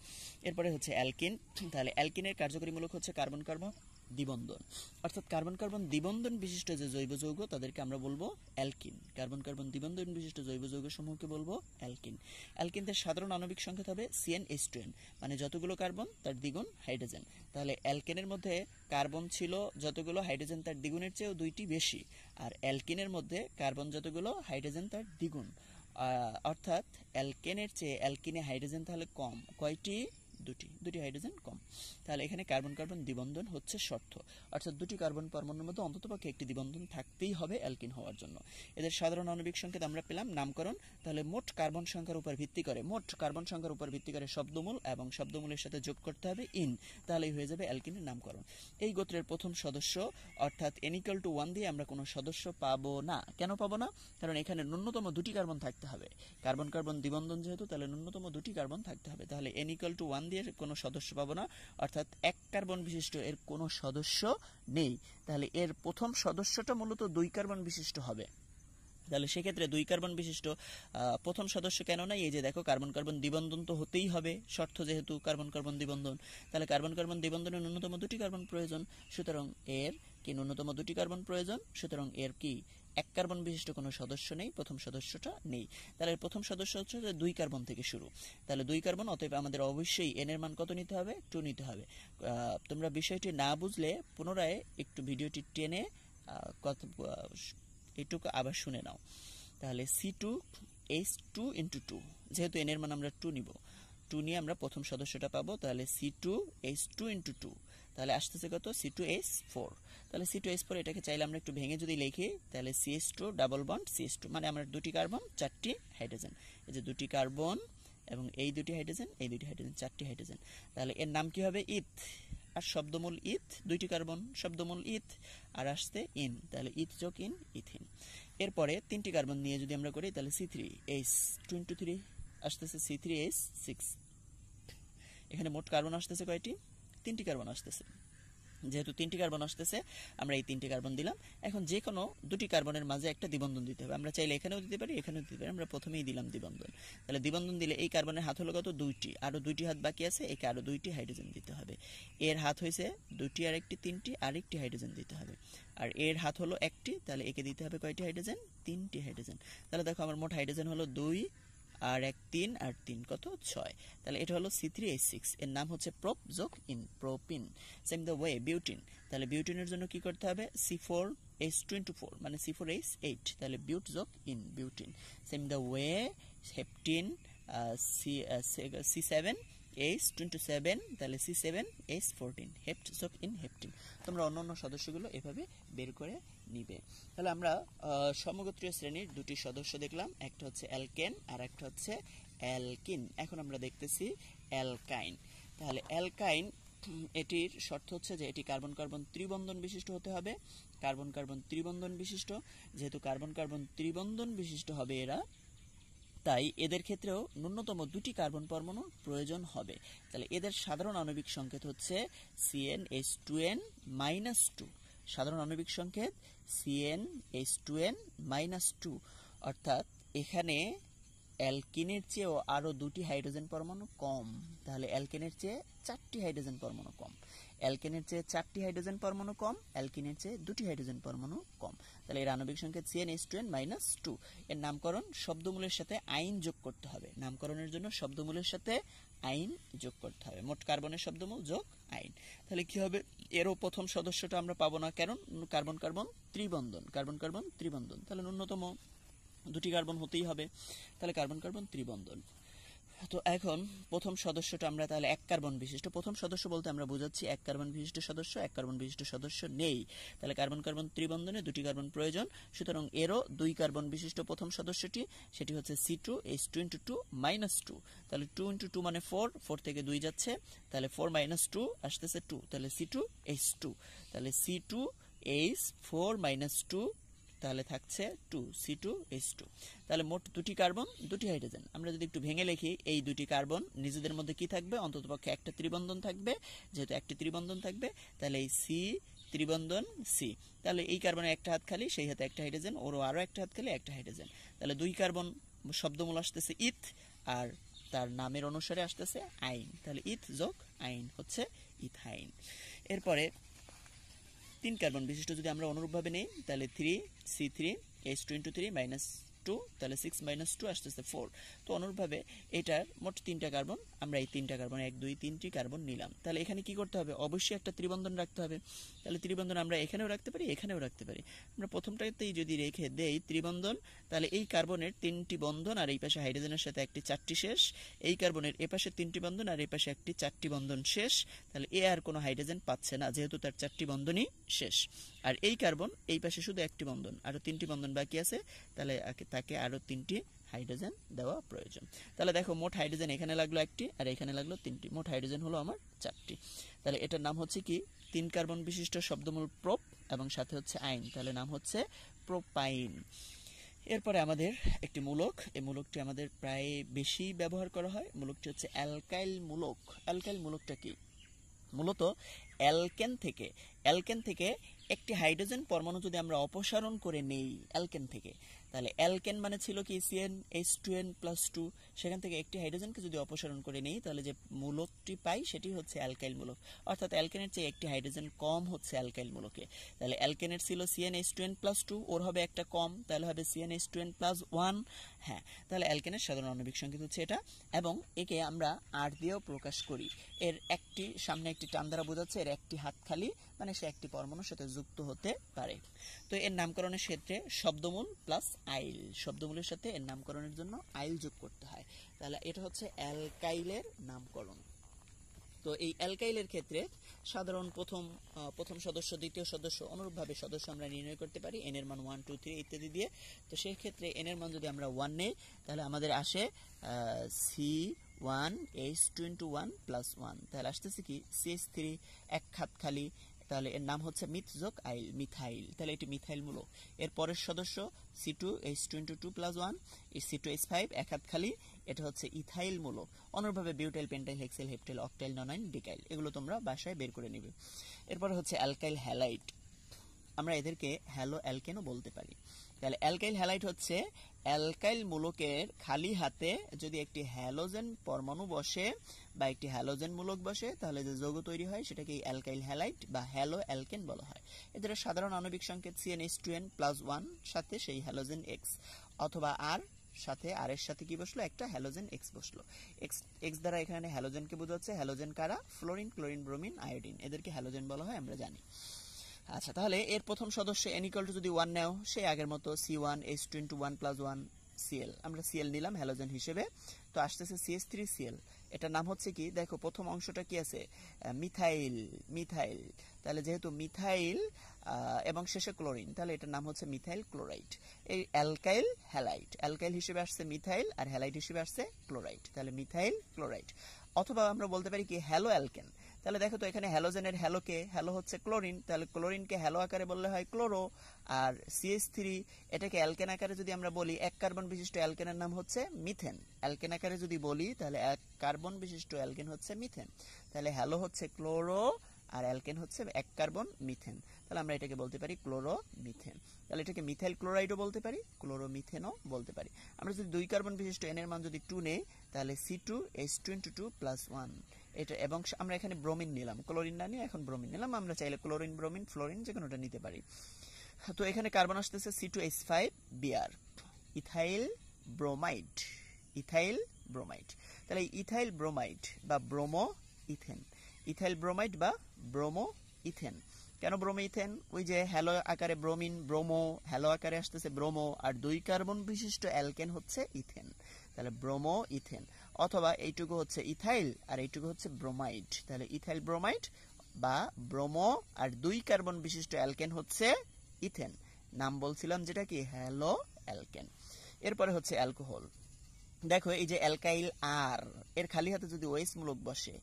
এরপরে হচ্ছে অ্যালকিন তাহলে অ্যালকিনের কার্যকরীমূলক হচ্ছে কার্বন কার্বন দ্বিবন্ধন অর্থাৎ কার্বন কার্বন দ্বিবন্ধন বিশিষ্ট যে জৈব যৌগ তাদেরকে আমরা বলবো অ্যালকিন কার্বন কার্বন দ্বিবন্ধন বিশিষ্ট জৈব যৌগ সমূহকে বলবো অ্যালকিন অ্যালকিনদের সাধারণ আণবিক সংখ্যা হবে সিএন টুয়েন মানে যতগুলো কার্বন তার দ্বিগুণ হাইড্রোজেন তাহলে অ্যালকেনের মধ্যে কার্বন ছিল যতগুলো হাইড্রোজেন তার দ্বিগুণের চেয়েও দুইটি বেশি আর অ্যালকিনের মধ্যে কার্বন যতগুলো হাইড্রোজেন তার দ্বিগুণ অর্থাৎ অ্যালকেনের চেয়ে অ্যালকিনে হাইড্রোজেন তাহলে কম কয়টি দুটি দুটি হাইড্রোজেন কম তাহলে এখানে কার্বন কার্বন দ্বিবন্ধন হচ্ছে শর্ত অর্থাৎ দুটি কার্বন পরমাণুর মধ্যে অন্ততপক্ষে একটি দ্বিবন্ধন থাকতেই হবে অ্যালকিন হওয়ার জন্য এদের সাধারণ আণবিক সংকেত আমরা পেলাম নামকরণ তাহলে মোট কার্বন সংখ্যার উপর ভিত্তি করে মোট কার্বন সংখ্যার উপর ভিত্তি করে শব্দমূল এবং শব্দমূলের সাথে যোগ করতে হবে ইন তাহলেই হয়ে যাবে অ্যালকিনের নামকরণ এই গোত্রের প্রথম সদস্য অর্থাৎ এনিক্যাল টু ওয়ান দিয়ে আমরা কোনো সদস্য পাবো না কেন পাবো না কারণ এখানে ন্যূনতম দুটি কার্বন থাকতে হবে কার্বন কার্বন দ্বিবন্ধন যেহেতু তাহলে ন্যূনতম দুটি কার্বন থাকতে হবে তাহলে এনিক্যাল টু ওয়ান দিয়ে কোনো সদস্য পাবো না অর্থাৎ এক কার্বন বিশিষ্ট এর কোনো সদস্য নেই তাহলে এর প্রথম সদস্যটা মূলত দুই কার্বন বিশিষ্ট হবে তাহলে সেক্ষেত্রে দুই কার্বন বিশিষ্ট প্রথম সদস্য কেন নাই এই যে দেখো কার্বন কার্বন দ্বিবন্ধন তো হতেই হবে শর্ত যেহেতু কার্বন কার্বন দ্বিবন্ধন তাহলে কার্বন কার্বন দ্বিবন্ধনের ন্যূনতম দুটি কার্বন প্রয়োজন সুতরাং এর কি ন্যূনতম দুটি কার্বন প্রয়োজন সুতরাং এর কি এক কার্বন বিশিষ্ট কোনো সদস্য নেই প্রথম সদস্যটা নেই তাহলে প্রথম সদস্য হচ্ছে দুই কার্বন থেকে শুরু তাহলে দুই কার্বন অতএব আমাদের অবশ্যই এন এর মান কত নিতে হবে টু নিতে হবে তোমরা বিষয়টি না বুঝলে পুনরায় একটু ভিডিওটি টেনে এটুকু আবার শুনে নাও তাহলে C two H two into two যেহেতু এনের মান আমরা টু নিব টু নিয়ে আমরা প্রথম সদস্যটা পাবো তাহলে C two H two into two তাহলে আসতেছে কত সি টু এইচ ফোর তাহলে সি টু এইচ ফোর এটাকে চাইলে আমরা একটু ভেঙে যদি লিখি তাহলে C H two double bond C H two মানে আমরা দুটি কার্বন চারটি হাইড্রোজেন এই যে দুটি কার্বন এবং এই দুটি হাইড্রোজেন এই দুটি হাইড্রোজেন চারটি হাইড্রোজেন তাহলে এর নাম কি হবে ইথ আর শব্দমূল ইথ দুইটি কার্বন শব্দমূল ইথ আর আসছে ইন তাহলে ইথ যোগ ইন ইথিন এরপরে তিনটি কার্বন নিয়ে যদি আমরা করি তাহলে C three H twenty three আসতেছে সি থ্রি এইচ সিক্স এখানে মোট কার্বন আসতেছে কয়টি তিনটি কার্বন আসতেছে যেহেতু তিনটি কার্বন আসতেছে আমরা এই তিনটি কার্বন দিলাম এখন যে কোনো দুটি কার্বনের মাঝে একটা দিবন্ধন দিতে হবে আমরা চাইলে এখানেও দিতে পারি এখানেও দিতে পারি আমরা প্রথমেই দিলাম দিবন্ধন তাহলে দিবন্ধন দিলে এই কার্বনের হাত হলো কত দুইটি আরও দুইটি হাত বাকি আছে একে আরও দুইটি হাইড্রোজেন দিতে হবে এর হাত হয়েছে দুটি আর একটি তিনটি আর একটি হাইড্রোজেন দিতে হবে আর এর হাত হলো একটি তাহলে একে দিতে হবে কয়টি হাইড্রোজেন তিনটি হাইড্রোজেন তাহলে দেখো আমার মোট হাইড্রোজেন হলো দুই আর এক তিন আর তিন কত ছয় তাহলে এটা হলো সি থ্রি এইচ সিক্স এর নাম হচ্ছে প্রোপ যোগ ene propene same the way butene তাহলে বিউটিনের জন্য কি করতে হবে C four H twenty four মানে সি ফোর এইচ এইট তাহলে বিউট যোগ ene butene same the way heptene C C seven H twenty seven তাহলে C seven H fourteen hept যোগ ইন হেপটিন তোমরা অন্য অন্য সদস্যগুলো এভাবে বের করে নিবে তাহলে আমরা সমগোত্রীয় শ্রেণীর দুটি সদস্য দেখলাম একটা হচ্ছে অ্যালকেন আর একটা হচ্ছে অ্যালকিন এখন আমরা দেখতেছি অ্যালকাইন তাহলে অ্যালকাইন এটির শর্ত হচ্ছে যে এটি কার্বন কার্বন ত্রিবন্ধন বিশিষ্ট হতে হবে কার্বন কার্বন ত্রিবন্ধন বিশিষ্ট যেহেতু কার্বন কার্বন ত্রিবন্ধন বিশিষ্ট হবে এরা তাই এদের ক্ষেত্রেও ন্যূনতম দুটি কার্বন পরমাণু প্রয়োজন হবে তাহলে এদের সাধারণ আণবিক সংকেত হচ্ছে CN H two N minus two সাধারণ আণবিক সংকেত CN H two N minus two অর্থাৎ এখানে অ্যালকিনের চেয়েও আরও দুটি হাইড্রোজেন পরমাণু কম তাহলে অ্যালকেনের চেয়ে চারটি হাইড্রোজেন পরমাণু কম অ্যালকেনের চেয়ে চারটি হাইড্রোজেন পরমাণু কম অ্যালকিনের চেয়ে দুটি হাইড্রোজেন পরমাণু কম তাহলে এর আণবিক সংখ্যা CN H two N minus two এর নামকরণ শব্দমূলের সাথে আইন যোগ করতে হবে নামকরণের জন্য শব্দমূলের সাথে আইন যোগ করতে হবে মোট কার্বনের শব্দমূল যোগ আইন তাহলে কি হবে এরও প্রথম সদস্যটা আমরা পাবো না কারণ কার্বন কার্বন ত্রিবন্ধন কার্বন কার্বন ত্রিবন্ধন তাহলে ন্যূনতম দুটি কার্বন হতেই হবে তাহলে কার্বন কার্বন ত্রিবন্ধন তো এখন প্রথম সদস্যটা আমরা তাহলে এক কার্বন বিশিষ্ট প্রথম সদস্য বলতে আমরা বুঝাচ্ছি এক কার্বন বিশিষ্ট সদস্য এক কার্বন বিশিষ্ট সদস্য নেই তাহলে কার্বন কার্বন ত্রিবন্ধনে দুটি কার্বন প্রয়োজন সুতরাং এরও দুই কার্বন বিশিষ্ট প্রথম সদস্যটি সেটি হচ্ছে C two H two into two minus two তাহলে টু ইন্টু টু মানে ফোর ফোর থেকে দুই যাচ্ছে তাহলে ফোর মাইনাস টু আসতেছে টু তাহলে সি টু এইচ টু তাহলে C two H four minus two তাহলে থাকছে two C two H two তাহলে মোট দুটি কার্বন দুটি হাইড্রোজেন আমরা যদি একটু ভেঙে লিখি এই দুটি কার্বন নিজেদের মধ্যে কি থাকবে অন্ততপক্ষে একটা ত্রিবন্ধন থাকবে যেহেতু একটি ত্রিবন্ধন থাকবে তাহলে এই সি ত্রিবন্ধন সি তাহলে এই কার্বনের একটা হাত খালি সেই হাতে একটা হাইড্রোজেন ওরও আরও একটা হাত খালি একটা হাইড্রোজেন তাহলে দুই কার্বন শব্দমূল আসতেছে ইথ আর তার নামের অনুসারে আসতেছে আইন তাহলে ইথ যোগ আইন হচ্ছে ইথাইন এরপরে তিন কার্বন বিশিষ্ট যদি আমরা অনুরূপভাবে নিই তাহলে three C three H twenty three minus two তাহলে সিক্স মাইনাস টু আসতেছে ফোর তো অনুরূপভাবে এটার মোট তিনটা কার্বন আমরা এই তিনটা কার্বন এক দুই তিনটি কার্বন নিলাম তাহলে এখানে কি করতে হবে অবশ্যই একটা ত্রিবন্ধন রাখতে হবে তাহলে ত্রিবন্ধন আমরা এখানেও রাখতে পারি এখানেও রাখতে পারি আমরা প্রথমটাতেই যদি রেখে দেই ত্রিবন্ধন তাহলে এই কার্বনের তিনটি বন্ধন আর এই পাশে হাইড্রোজেনের সাথে একটি চারটি শেষ এই কার্বনের এ পাশে তিনটি বন্ধন আর পাশে একটি চারটি বন্ধন শেষ তাহলে এ আর কোনো হাইড্রোজেন পাচ্ছে না যেহেতু তার চারটি বন্ধনই শেষ আর এই কার্বন এই পাশে শুধু একটি বন্ধন আরও তিনটি বন্ধন বাকি আছে তাহলে তাকে আরও তিনটি হাইড্রোজেন দেওয়া প্রয়োজন তাহলে দেখো মোট হাইড্রোজেন এখানে লাগলো একটি আর এখানে লাগলো তিনটি মোট হাইড্রোজেন হলো আমার চারটি তাহলে এটার নাম হচ্ছে কি তিন কার্বন বিশিষ্ট শব্দমূল প্রোপ এবং সাথে হচ্ছে আইন তাহলে নাম হচ্ছে প্রোপাইন এরপরে আমাদের একটি মূলক এই মূলকটি আমাদের প্রায় বেশি ব্যবহার করা হয় মূলকটি হচ্ছে অ্যালকাইল মূলক অ্যালকাইল মূলকটা কি মূলত অ্যালকেন থেকে অ্যালকেন থেকে একটি হাইড্রোজেন পরমাণু যদি আমরা অপসারণ করে নেই অ্যালকেন থেকে তাহলে অ্যালকেন মানে ছিল কি CN H two N plus two সেখান থেকে একটি হাইড্রোজেনকে যদি অপসারণ করে নিই তাহলে যে মূলকটি পাই সেটি হচ্ছে অ্যালকাইল মূলক অর্থাৎ অ্যালকেনের চেয়ে একটি হাইড্রোজেন কম হচ্ছে অ্যালকাইল মূলকে তাহলে অ্যালকেনের ছিল CN H two N plus two ওর হবে একটা কম তাহলে হবে CN H two N plus one হ্যাঁ তাহলে অ্যালকেনের সাধারণ আণবিক সংকেত হচ্ছে এটা এবং একে আমরা আর দিয়েও প্রকাশ করি এর একটি সামনে একটি টান দ্বারা বোঝাচ্ছে এর একটি হাত খালি মানে সে একটি পরমাণুর সাথে যুক্ত হতে পারে তো এর নামকরণের ক্ষেত্রে শব্দমূল প্লাস আইল শব্দমূলের সাথে এর নামকরণের জন্য আইল যোগ করতে হয় তাহলে এটা হচ্ছে অ্যালকাইলের নামকরণ তো এই অ্যালকাইলের ক্ষেত্রে সাধারণ প্রথম প্রথম সদস্য দ্বিতীয় সদস্য অনুরূপভাবে সদস্য আমরা নির্ণয় করতে পারি এন এর মান ওয়ান টু থ্রি ইত্যাদি দিয়ে তো সেক্ষেত্রে এন এর মান যদি আমরা ওয়ান নেই তাহলে আমাদের আসে C one H twenty one plus one তাহলে আসতেছে কি সিএস থ্রি এক খাত খালি তাহলে এর নাম হচ্ছে মিথজোক আইল মিথাইল তাহলে এটি মিথাইল মূলক এর পরের সদস্য C two H twenty two plus one C two H five এক হাত খালি এটা হচ্ছে ইথাইল মূলক অনুরূপভাবে বিউটাইল পেন্টাইল হেক্সেল হেপটাইল অকটাইল ননাইন ডিকাইল এগুলো তোমরা বাসায় বের করে নিবে এরপর হচ্ছে অ্যালকাইল হ্যালাইট আমরা এদেরকে হ্যালো অ্যালকেনও বলতে পারি তাহলে অ্যালকাইল হ্যালাইট হচ্ছে অ্যালকাইল মূলকের খালি হাতে যদি একটি হ্যালোজেন পরমাণু বসে বা একটি হ্যালোজেন মূলক বসে তাহলে যে যৌগ তৈরি হয় সেটাকে অ্যালকাইল হ্যালাইট বা হ্যালো অ্যালকেন বলা হয় এদের সাধারণ আণবিক সংকেত CNH two N plus one সাথে সেই হ্যালোজেন এক্স অথবা আর সাথে আর এর সাথে কি বসলো একটা হ্যালোজেন এক্স বসলো এক্স এক্স দ্বারা এখানে হ্যালোজেনকে বোঝাচ্ছে হ্যালোজেন কারা ফ্লোরিন ক্লোরিন ব্রোমিন আয়োডিন এদেরকে হ্যালোজেন বলা হয় আমরা জানি আচ্ছা তাহলে এর প্রথম সদস্য এনিকল যদি ওয়ান নেও সে আগের মতো C one H twenty one plus one CL আমরা সিএল নিলাম হ্যালোজেন হিসেবে তো আসতেছে সিএস থ্রি সিএল এটা নাম হচ্ছে কি দেখো প্রথম অংশটা কি আছে মিথাইল মিথাইল তাহলে যেহেতু মিথাইল এবং শেষে ক্লোরিন তাহলে এটার নাম হচ্ছে মিথাইল ক্লোরাইড এই অ্যালকাইল হ্যালাইট অ্যালকাইল হিসেবে আসছে মিথাইল আর হ্যালাইট হিসেবে আসছে ক্লোরাইড তাহলে মিথাইল ক্লোরাইড অথবা আমরা বলতে পারি কি হ্যালো অ্যালকেন তাহলে দেখো তো এখানে হ্যালোজেনের হ্যালোকে হ্যালো হচ্ছে ক্লোরিন তাহলে ক্লোরিনকে হ্যালো আকারে বললে হয় ক্লোরো আর সিএস থ্রি এটাকে অ্যালকেন আকারে যদি আমরা বলি এক কার্বন বিশিষ্ট অ্যালকেনের নাম হচ্ছে মিথেন অ্যালকেন আকারে যদি বলি তাহলে এক কার্বন বিশিষ্ট অ্যালকেন হচ্ছে মিথেন তাহলে হ্যালো হচ্ছে ক্লোরো আর অ্যালকেন হচ্ছে এক কার্বন মিথেন তাহলে আমরা এটাকে বলতে পারি ক্লোরো মিথেন তাহলে এটাকে মিথাইল ক্লোরাইডও বলতে পারি ক্লোরোমিথেনও বলতে পারি আমরা যদি দুই কার্বন বিশিষ্ট এনের মান যদি টু নেই তাহলে C two H twenty two plus one এটা এবং আমরা এখানে ব্রোমিন নিলাম ক্লোরিন না নিয়ে এখন ব্রোমিন নিলাম আমরা চাইলে ক্লোরিন ব্রোমিন ফ্লোরিন যে কোনোটা নিতে পারি তো এখানে কার্বন আসতেছে C two H five BR ethyl bromide ethyl bromide তাহলে ইথাইল ব্রোমাইড বা ব্রোমো ইথেন ইথাইল ব্রোমাইড বা ব্রোমো ইথেন কেন ব্রোমো ইথেন ওই যে হ্যালো আকারে ব্রোমিন ব্রোমো হ্যালো আকারে আসতেছে ব্রোমো আর দুই কার্বন বিশিষ্ট অ্যালকেন হচ্ছে ইথেন তাহলে ব্রোমো ইথেন অথবা এইটুকু হচ্ছে ইথাইল আর এইটুকু হচ্ছে ব্রোমাইড তাহলে ইথাইল ব্রোমাইড বা ব্রোমো আর দুই কার্বন বিশিষ্ট অ্যালকেন হচ্ছে ইথেন নাম বলছিলাম যেটা কি হ্যালো অ্যালকেন এরপরে হচ্ছে অ্যালকোহল দেখো এই যে অ্যালকাইল আর এর খালি হাতে যদি ওয়েস মূলক বসে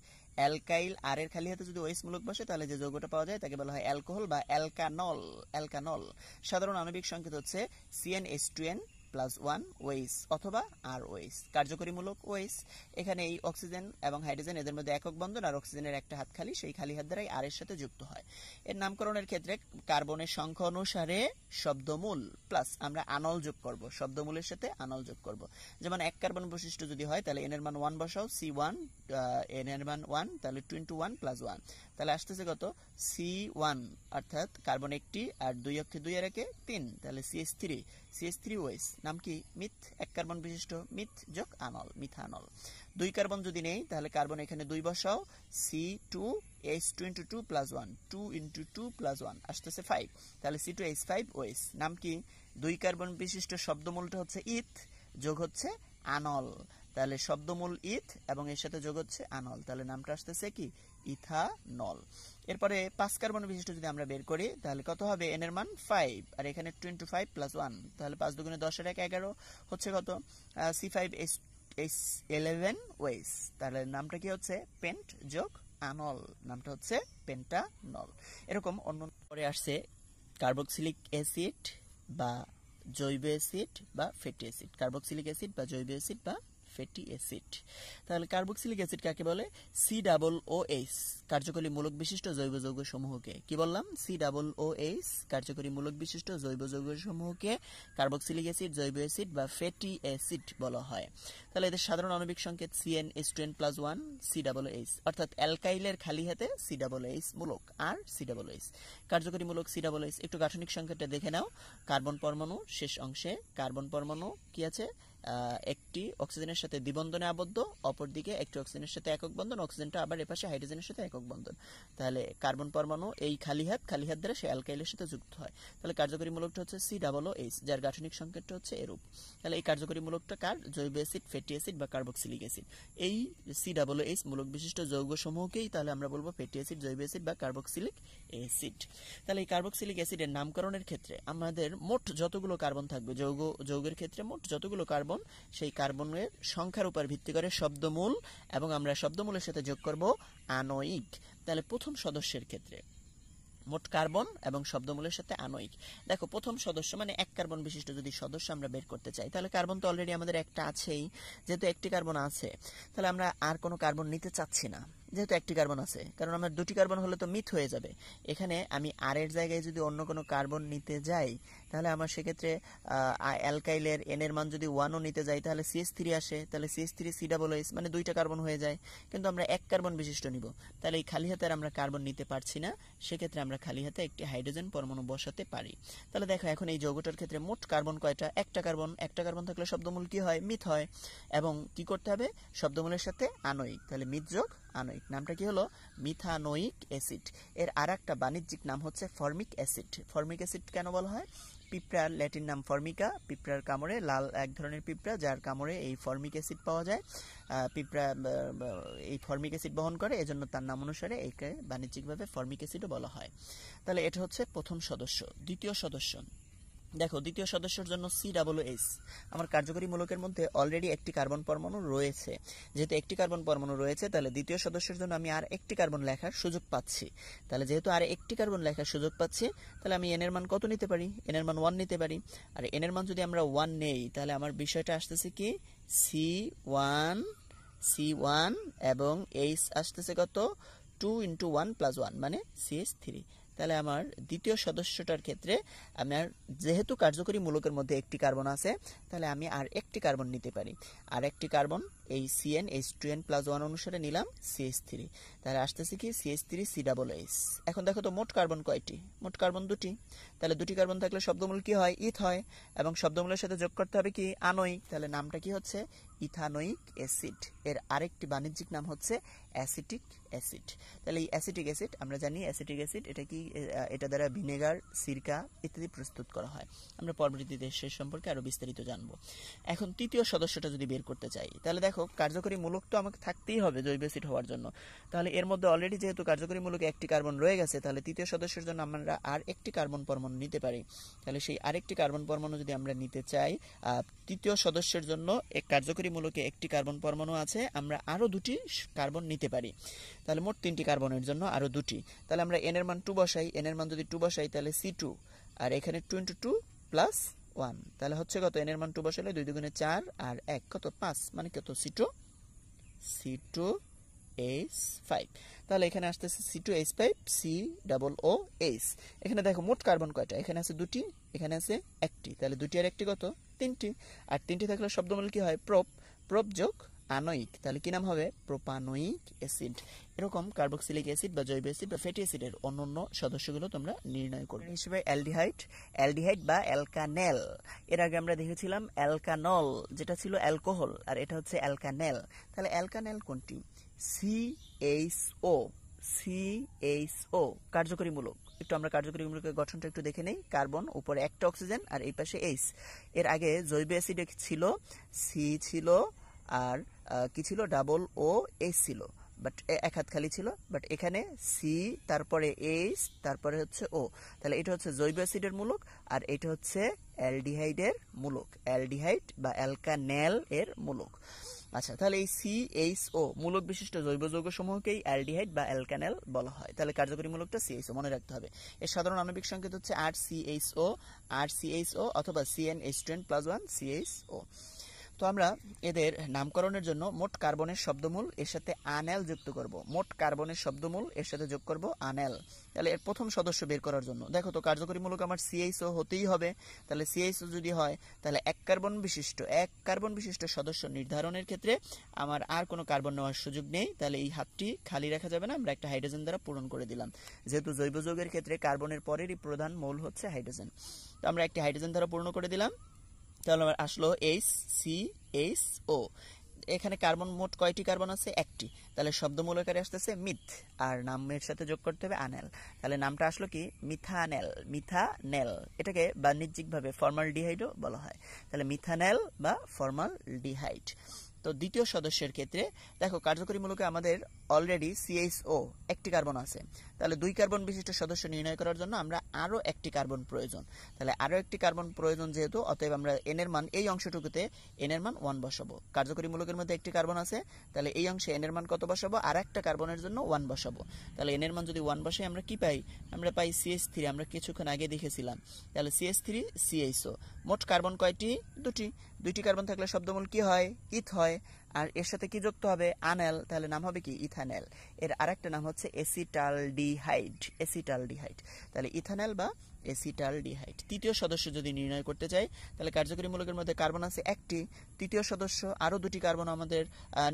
অ্যালকাইল আর এর খালি হাতে যদি ওয়েস মূলক বসে তাহলে যে যৌগটা পাওয়া যায় তাকে বলা হয় অ্যালকোহল বা অ্যালকানল অ্যালকানল সাধারণ আণবিক সংকেত হচ্ছে CNH two N plus one OH অথবা আর ওয়েস কার্যকরীমূলক ওয়েস এখানে এই অক্সিজেন এবং হাইড্রোজেন এদের মধ্যে একক বন্ধন আর অক্সিজেনের একটা হাত খালি সেই খালি হাত দ্বারাই আর এর সাথে যুক্ত হয় এর নামকরণের ক্ষেত্রে কার্বনের সংখ্যা অনুসারে শব্দমূল প্লাস আমরা আনল যোগ করব শব্দমূলের সাথে আনল যোগ করব যেমন এক কার্বন বৈশিষ্ট্য যদি হয় তাহলে এনের মান ওয়ান বসাও সি ওয়ান এন এর মান ওয়ান তাহলে টোয়েন্টি ওয়ান প্লাস ওয়ান তাহলে আসতেছে কত সি ওয়ান অর্থাৎ কার্বন একটি আর দুই অক্ষে দুই আর একে তিন তাহলে CH three CH three OH নাম কি মিথ এক কার্বন বিশিষ্ট মিথ যোগ আনল মিথানল দুই কার্বন যদি নেই তাহলে কার্বন এখানে দুই বসাও C two H two into two plus one two into two plus one আসতেছে ফাইভ তাহলে C two H five OH নাম কি দুই কার্বন বিশিষ্ট শব্দমূলটা হচ্ছে ইথ যোগ হচ্ছে আনল তাহলে শব্দমূল ইথ এবং এর সাথে যোগ হচ্ছে আনল তাহলে নামটা আসতেছে কি ইথানল এরপরে পাঁচ কার্বন বিশিষ্ট যদি আমরা বের করি তাহলে কত হবে এনের মান ফাইভ আর এখানে টোয়েন্টি ফাইভ প্লাস ওয়ান তাহলে পাঁচ দুগুণে দশের এক এগারো হচ্ছে কত C five H H eleven OH তাহলে নামটা কি হচ্ছে পেন্ট যোগ আনল নামটা হচ্ছে পেন্টানল এরকম অন্য পরে আসছে কার্বক্সিলিক অ্যাসিড বা জৈব অ্যাসিড বা ফ্যাটি অ্যাসিড কার্বক্সিলিক অ্যাসিড বা জৈব অ্যাসিড বা ফ্যাটি অ্যাসিড তাহলে কার্বক্সিলিক অ্যাসিড কাকে বলে সি ডাবল ও এইচ কার্যকরী মূলক বিশিষ্ট জৈব যৌগ সমূহকে কি বললাম সি ডাবল ও এইচ কার্যকরী মূলক বিশিষ্ট জৈব যৌগ সমূহকে কার্বক্সিলিক অ্যাসিড জৈব অ্যাসিড বা ফ্যাটি অ্যাসিড বলা হয় তাহলে এদের সাধারণ আণবিক সংকেত CN H two plus one C double H অর্থাৎ অ্যালকাইলের খালি হাতে সি ডাবল এইচ মূলক আর সি ডাবল এইচ কার্যকরী মূলক সি ডাবল এইচ একটু গাঠনিক সংকেতটা দেখে নাও কার্বন পরমাণু শেষ অংশে কার্বন পরমাণু কি আছে একটি অক্সিজেনের সাথে দ্বিবন্ধনে আবদ্ধ অপরদিকে একটি অক্সিজেনের সাথে একক বন্ধন অক্সিজেনটা আবার এপাশে হাইড্রোজেনের সাথে একক বন্ধন তাহলে কার্বন পরমাণু এই খালি হাত খালি হাত দ্বারা সে অ্যালকাইলের সাথে যুক্ত হয় তাহলে কার্যকরী মূলকটা হচ্ছে সি ডাবল এইচ যার গাঠনিক সংকেতটা হচ্ছে এরূপ তাহলে এই কার্যকরী মূলকটা কার জৈব অ্যাসিড ফ্যাটি অ্যাসিড বা কার্বক্সিলিক অ্যাসিড এই সি ডাবল এইচ মূলক বিশিষ্ট যৌগ সমূহকেই তাহলে আমরা বলবো ফ্যাটি অ্যাসিড জৈব অ্যাসিড বা কার্বক্সিলিক অ্যাসিড তাহলে এই কার্বক্সিলিক অ্যাসিডের নামকরণের ক্ষেত্রে আমাদের মোট যতগুলো কার্বন থাকবে যৌগ যৌগের ক্ষেত্রে মোট যতগুলো কার্বন কার্বন সেই কার্বনের সংখ্যার উপর ভিত্তি করে শব্দমূল এবং আমরা শব্দমূলের সাথে যোগ করব আনয়িক তাহলে প্রথম সদস্যের ক্ষেত্রে মোট কার্বন এবং শব্দমূলের সাথে আনয়িক দেখো প্রথম সদস্য মানে এক কার্বন বিশিষ্ট যদি সদস্য আমরা বের করতে চাই তাহলে কার্বন তো অলরেডি আমাদের একটা আছেই যেহেতু একটি কার্বন আছে তাহলে আমরা আর কোনো কার্বন নিতে চাচ্ছি না যেহেতু একটি কার্বন আছে কারণ আমার দুটি কার্বন হলে তো মিথ হয়ে যাবে এখানে আমি আর এর জায়গায় যদি অন্য কোনো কার্বন নিতে যাই তাহলে আমার সেক্ষেত্রে অ্যালকাইলের এনের মান যদি ওয়ানও নিতে যাই তাহলে সিএস থ্রি আসে তাহলে CH three C double H মানে দুইটা কার্বন হয়ে যায় কিন্তু আমরা এক কার্বন বিশিষ্ট নিব তাহলে এই খালি হাতে আমরা কার্বন নিতে পারছি না সেক্ষেত্রে আমরা খালি হাতে একটি হাইড্রোজেন পরমাণু বসাতে পারি তাহলে দেখো এখন এই যৌগটার ক্ষেত্রে মোট কার্বন কয়টা একটা কার্বন একটা কার্বন থাকলে শব্দমূল কি হয় মিথ হয় এবং কি করতে হবে শব্দমূলের সাথে আনয়িক তাহলে মিথ যোগ আনয়িক নামটা কি হলো মিথানোয়িক অ্যাসিড এর আর একটা বাণিজ্যিক নাম হচ্ছে ফর্মিক অ্যাসিড ফর্মিক অ্যাসিড কেন বলা হয় পিঁপড়ার ল্যাটিন নাম ফর্মিকা পিঁপড়ার কামড়ে লাল এক ধরনের পিঁপড়া যার কামড়ে এই ফর্মিক অ্যাসিড পাওয়া যায় পিঁপড়া এই ফর্মিক অ্যাসিড বহন করে এজন্য তার নাম অনুসারে একে বাণিজ্যিকভাবে ফর্মিক অ্যাসিডও বলা হয় তাহলে এটা হচ্ছে প্রথম সদস্য দ্বিতীয় সদস্য দেখো দ্বিতীয় সদস্যর জন্য সি ডাবল এস আমার কার্যকরী মূলকের মধ্যে অলরেডি একটি কার্বন পরমাণু রয়েছে যেহেতু একটি কার্বন পরমাণু রয়েছে তাহলে দ্বিতীয় সদস্যের জন্য আমি আর একটি কার্বন লেখার সুযোগ পাচ্ছি তাহলে যেহেতু আর একটি কার্বন লেখার সুযোগ পাচ্ছি তাহলে আমি এনের মান কত নিতে পারি এনের মান ওয়ান নিতে পারি আর এনের মান যদি আমরা ওয়ান নেই তাহলে আমার বিষয়টা আসতেছে কি সি ওয়ান সি ওয়ান এবং এইচ আসতেছে কত two into one plus one মানে সিএস থ্রি তাহলে আমার দ্বিতীয় সদস্যটার ক্ষেত্রে আমার যেহেতু কার্যকরী মূলকের মধ্যে একটি কার্বন আছে তাহলে আমি আর একটি কার্বন নিতে পারি আর একটি কার্বন এই CN H two N plus one অনুসারে নিলাম সিএস থ্রি তাহলে আসতেছে কি CH three C double H এখন দেখো তো মোট কার্বন কয়টি মোট কার্বন দুটি তাহলে দুটি কার্বন থাকলে শব্দমূল কি হয় ইথ e হয় এবং শব্দমূলের সাথে যোগ করতে হবে কি আনয়িক তাহলে নামটা কি হচ্ছে ইথানোয়িক অ্যাসিড এর আরেকটি বাণিজ্যিক নাম হচ্ছে অ্যাসিটিক অ্যাসিড তাহলে এই অ্যাসিটিক অ্যাসিড আমরা জানি অ্যাসিটিক অ্যাসিড এটা কি এটা দ্বারা ভিনেগার সিরকা ইত্যাদি প্রস্তুত করা হয় আমরা পরবর্তীতে সে সম্পর্কে আরও বিস্তারিত জানব এখন তৃতীয় সদস্যটা যদি বের করতে চাই তাহলে দেখো দেখো কার্যকরী মূলক তো আমাকে থাকতেই হবে জৈব অ্যাসিড হওয়ার জন্য তাহলে এর মধ্যে অলরেডি যেহেতু কার্যকরী মূলক একটি কার্বন রয়ে গেছে তাহলে তৃতীয় সদস্যের জন্য আমরা আর একটি কার্বন পরমাণু নিতে পারি তাহলে সেই আরেকটি কার্বন পরমাণু যদি আমরা নিতে চাই তৃতীয় সদস্যের জন্য এক কার্যকরী মূলকে একটি কার্বন পরমাণু আছে আমরা আরও দুটি কার্বন নিতে পারি তাহলে মোট তিনটি কার্বনের জন্য আরও দুটি তাহলে আমরা এনের মান টু বসাই এনের মান যদি টু বসাই তাহলে সি টু আর এখানে two into two plus one তাহলে হচ্ছে কত এনের মান টু বসালে দুই দুগুণে চার আর এক কত পাঁচ মানে কত C two C two H five তাহলে এখানে আসতেছে C two H five C double O H এখানে দেখো মোট কার্বন কয়টা এখানে আছে দুটি এখানে আছে একটি তাহলে দুটি আর একটি কত তিনটি আর তিনটি থাকলে শব্দমূল কি হয় প্রোপ প্রোপ যোগ আনয়িক তাহলে কি নাম হবে প্রোপানোয়িক অ্যাসিড এরকম কার্বক্সিলিক অ্যাসিড বা জৈব অ্যাসিড বা ফ্যাটি অ্যাসিডের অন্যান্য সদস্যগুলো তোমরা নির্ণয় করবে হিসেবে অ্যালডিহাইড অ্যালডিহাইড বা অ্যালকানেল এর আগে আমরা দেখেছিলাম অ্যালকানল যেটা ছিল অ্যালকোহল আর এটা হচ্ছে অ্যালকানেল তাহলে অ্যালকানেল কোনটি C H O C H কার্যকরী কার্যকরীমূলক একটু আমরা কার্যকরীমূলকের গঠনটা একটু দেখে নেই কার্বন উপরে একটা অক্সিজেন আর এই পাশে এইচ এর আগে জৈব অ্যাসিড ছিল সি ছিল আর কি ছিল ডাবল ও এস ছিল বাট এক হাত খালি ছিল বাট এখানে সি তারপরে এইচ তারপরে হচ্ছে ও তাহলে এটা হচ্ছে জৈব অ্যাসিডের মূলক আর এটা হচ্ছে অ্যালডিহাইডের মূলক অ্যালডিহাইড বা অ্যালকানেল এর মূলক আচ্ছা তাহলে এই সি এইচ ও মূলক বিশিষ্ট জৈব যৌগ সমূহকেই অ্যালডিহাইড বা অ্যালকানেল বলা হয় তাহলে কার্যকরী মূলকটা সিএইচ ও মনে রাখতে হবে এর সাধারণ আণবিক সংকেত হচ্ছে R C H O R C H O অথবা CN H ten plus one CH O তো আমরা এদের নামকরণের জন্য মোট কার্বনের শব্দমূল এর সাথে আনেল যুক্ত করব মোট কার্বনের শব্দমূল এর সাথে যোগ করব আনেল তাহলে এর প্রথম সদস্য বের করার জন্য দেখো তো কার্যকরীমূলক আমার সিএইসও হতেই হবে তাহলে সিএইসও যদি হয় তাহলে এক কার্বন বিশিষ্ট এক কার্বন বিশিষ্ট সদস্য নির্ধারণের ক্ষেত্রে আমার আর কোনো কার্বন নেওয়ার সুযোগ নেই তাহলে এই হাতটি খালি রাখা যাবে না আমরা একটা হাইড্রোজেন দ্বারা পূরণ করে দিলাম যেহেতু জৈব যৌগের ক্ষেত্রে কার্বনের পরেরই প্রধান মূল হচ্ছে হাইড্রোজেন তো আমরা একটি হাইড্রোজেন দ্বারা পূর্ণ করে দিলাম তাহলে আমার আসলো এইচ সি এইচ ও এখানে কার্বন মোট কয়টি কার্বন আছে একটি তাহলে শব্দমূলকারে আসতেছে মিথ আর নামের সাথে যোগ করতে হবে আনেল তাহলে নামটা আসলো কি মিথানেল মিথানেল এটাকে বাণিজ্যিকভাবে ফর্মাল ডিহাইডও বলা হয় তাহলে মিথানেল বা ফর্মাল ডিহাইড তো দ্বিতীয় সদস্যের ক্ষেত্রে দেখো কার্যকরী মূলকে আমাদের অলরেডি সিএইচও একটি কার্বন আছে তাহলে দুই কার্বন বিশিষ্ট সদস্য নির্ণয় করার জন্য আমরা আরও একটি কার্বন প্রয়োজন তাহলে আরও একটি কার্বন প্রয়োজন যেহেতু অতএব আমরা এনের মান এই অংশটুকুতে এন এর মান ওয়ান বসাবো কার্যকরী মূলকের মধ্যে একটি কার্বন আছে তাহলে এই অংশে এনের মান কত বসাবো আর একটা কার্বনের জন্য ওয়ান বসাবো তাহলে এন এর মান যদি ওয়ান বসাই আমরা কি পাই আমরা পাই সিএস থ্রি আমরা কিছুক্ষণ আগে দেখেছিলাম তাহলে সিএস থ্রি সিএইচও মোট কার্বন কয়টি দুটি দুইটি কার্বন থাকলে শব্দমূল কি হয় ইথ হয় আর এর সাথে কি যুক্ত হবে আনেল তাহলে নাম হবে কি ইথানেল এর আরেকটা নাম হচ্ছে ডিহাইড এসিটাল ডিহাইড তাহলে ইথানেল বা ডিহাইড তৃতীয় সদস্য যদি নির্ণয় করতে চাই তাহলে কার্যকরী মূলকের মধ্যে কার্বন আছে একটি তৃতীয় সদস্য আরও দুটি কার্বন আমাদের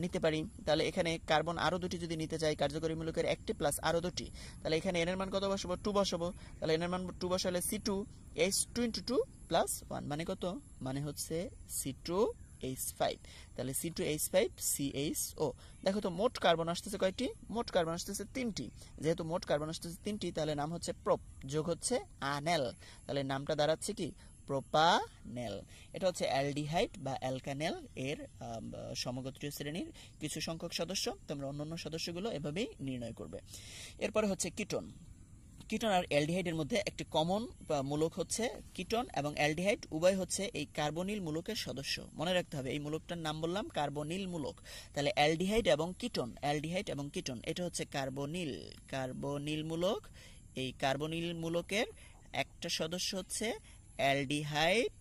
নিতে পারি তাহলে এখানে কার্বন আরও দুটি যদি নিতে চাই কার্যকরী মূলকের একটি প্লাস আরও দুটি তাহলে এখানে এনের মান কত বসাবো টু বসাবো তাহলে এনের মান টু বসালে C two H two into two plus one মানে কত মানে হচ্ছে সি টু এইচ ফাইভ তাহলে C two H five C H O দেখো তো মোট কার্বন আসতেছে কয়টি মোট কার্বন আসতেছে তিনটি যেহেতু মোট কার্বন আসতেছে তিনটি তাহলে নাম হচ্ছে প্রপ যোগ হচ্ছে আনেল তাহলে নামটা দাঁড়াচ্ছে কি প্রোপানেল এটা হচ্ছে অ্যালডিহাইড বা অ্যালকানেল এর সমগোত্রীয় শ্রেণীর কিছু সংখ্যক সদস্য তোমরা অন্য অন্য সদস্যগুলো এভাবেই নির্ণয় করবে এরপরে হচ্ছে কিটন কিটন আর অ্যালডিহাইডের মধ্যে একটি কমন মূলক হচ্ছে কিটন এবং অ্যালডিহাইড উভয় হচ্ছে এই কার্বনিল মূলকের সদস্য মনে রাখতে হবে এই মূলকটার নাম বললাম কার্বনিল মূলক তাহলে অ্যালডিহাইড এবং কিটন অ্যালডিহাইড এবং কিটন এটা হচ্ছে কার্বনিল কার্বনিল মূলক এই কার্বনিল মূলকের একটা সদস্য হচ্ছে অ্যালডিহাইড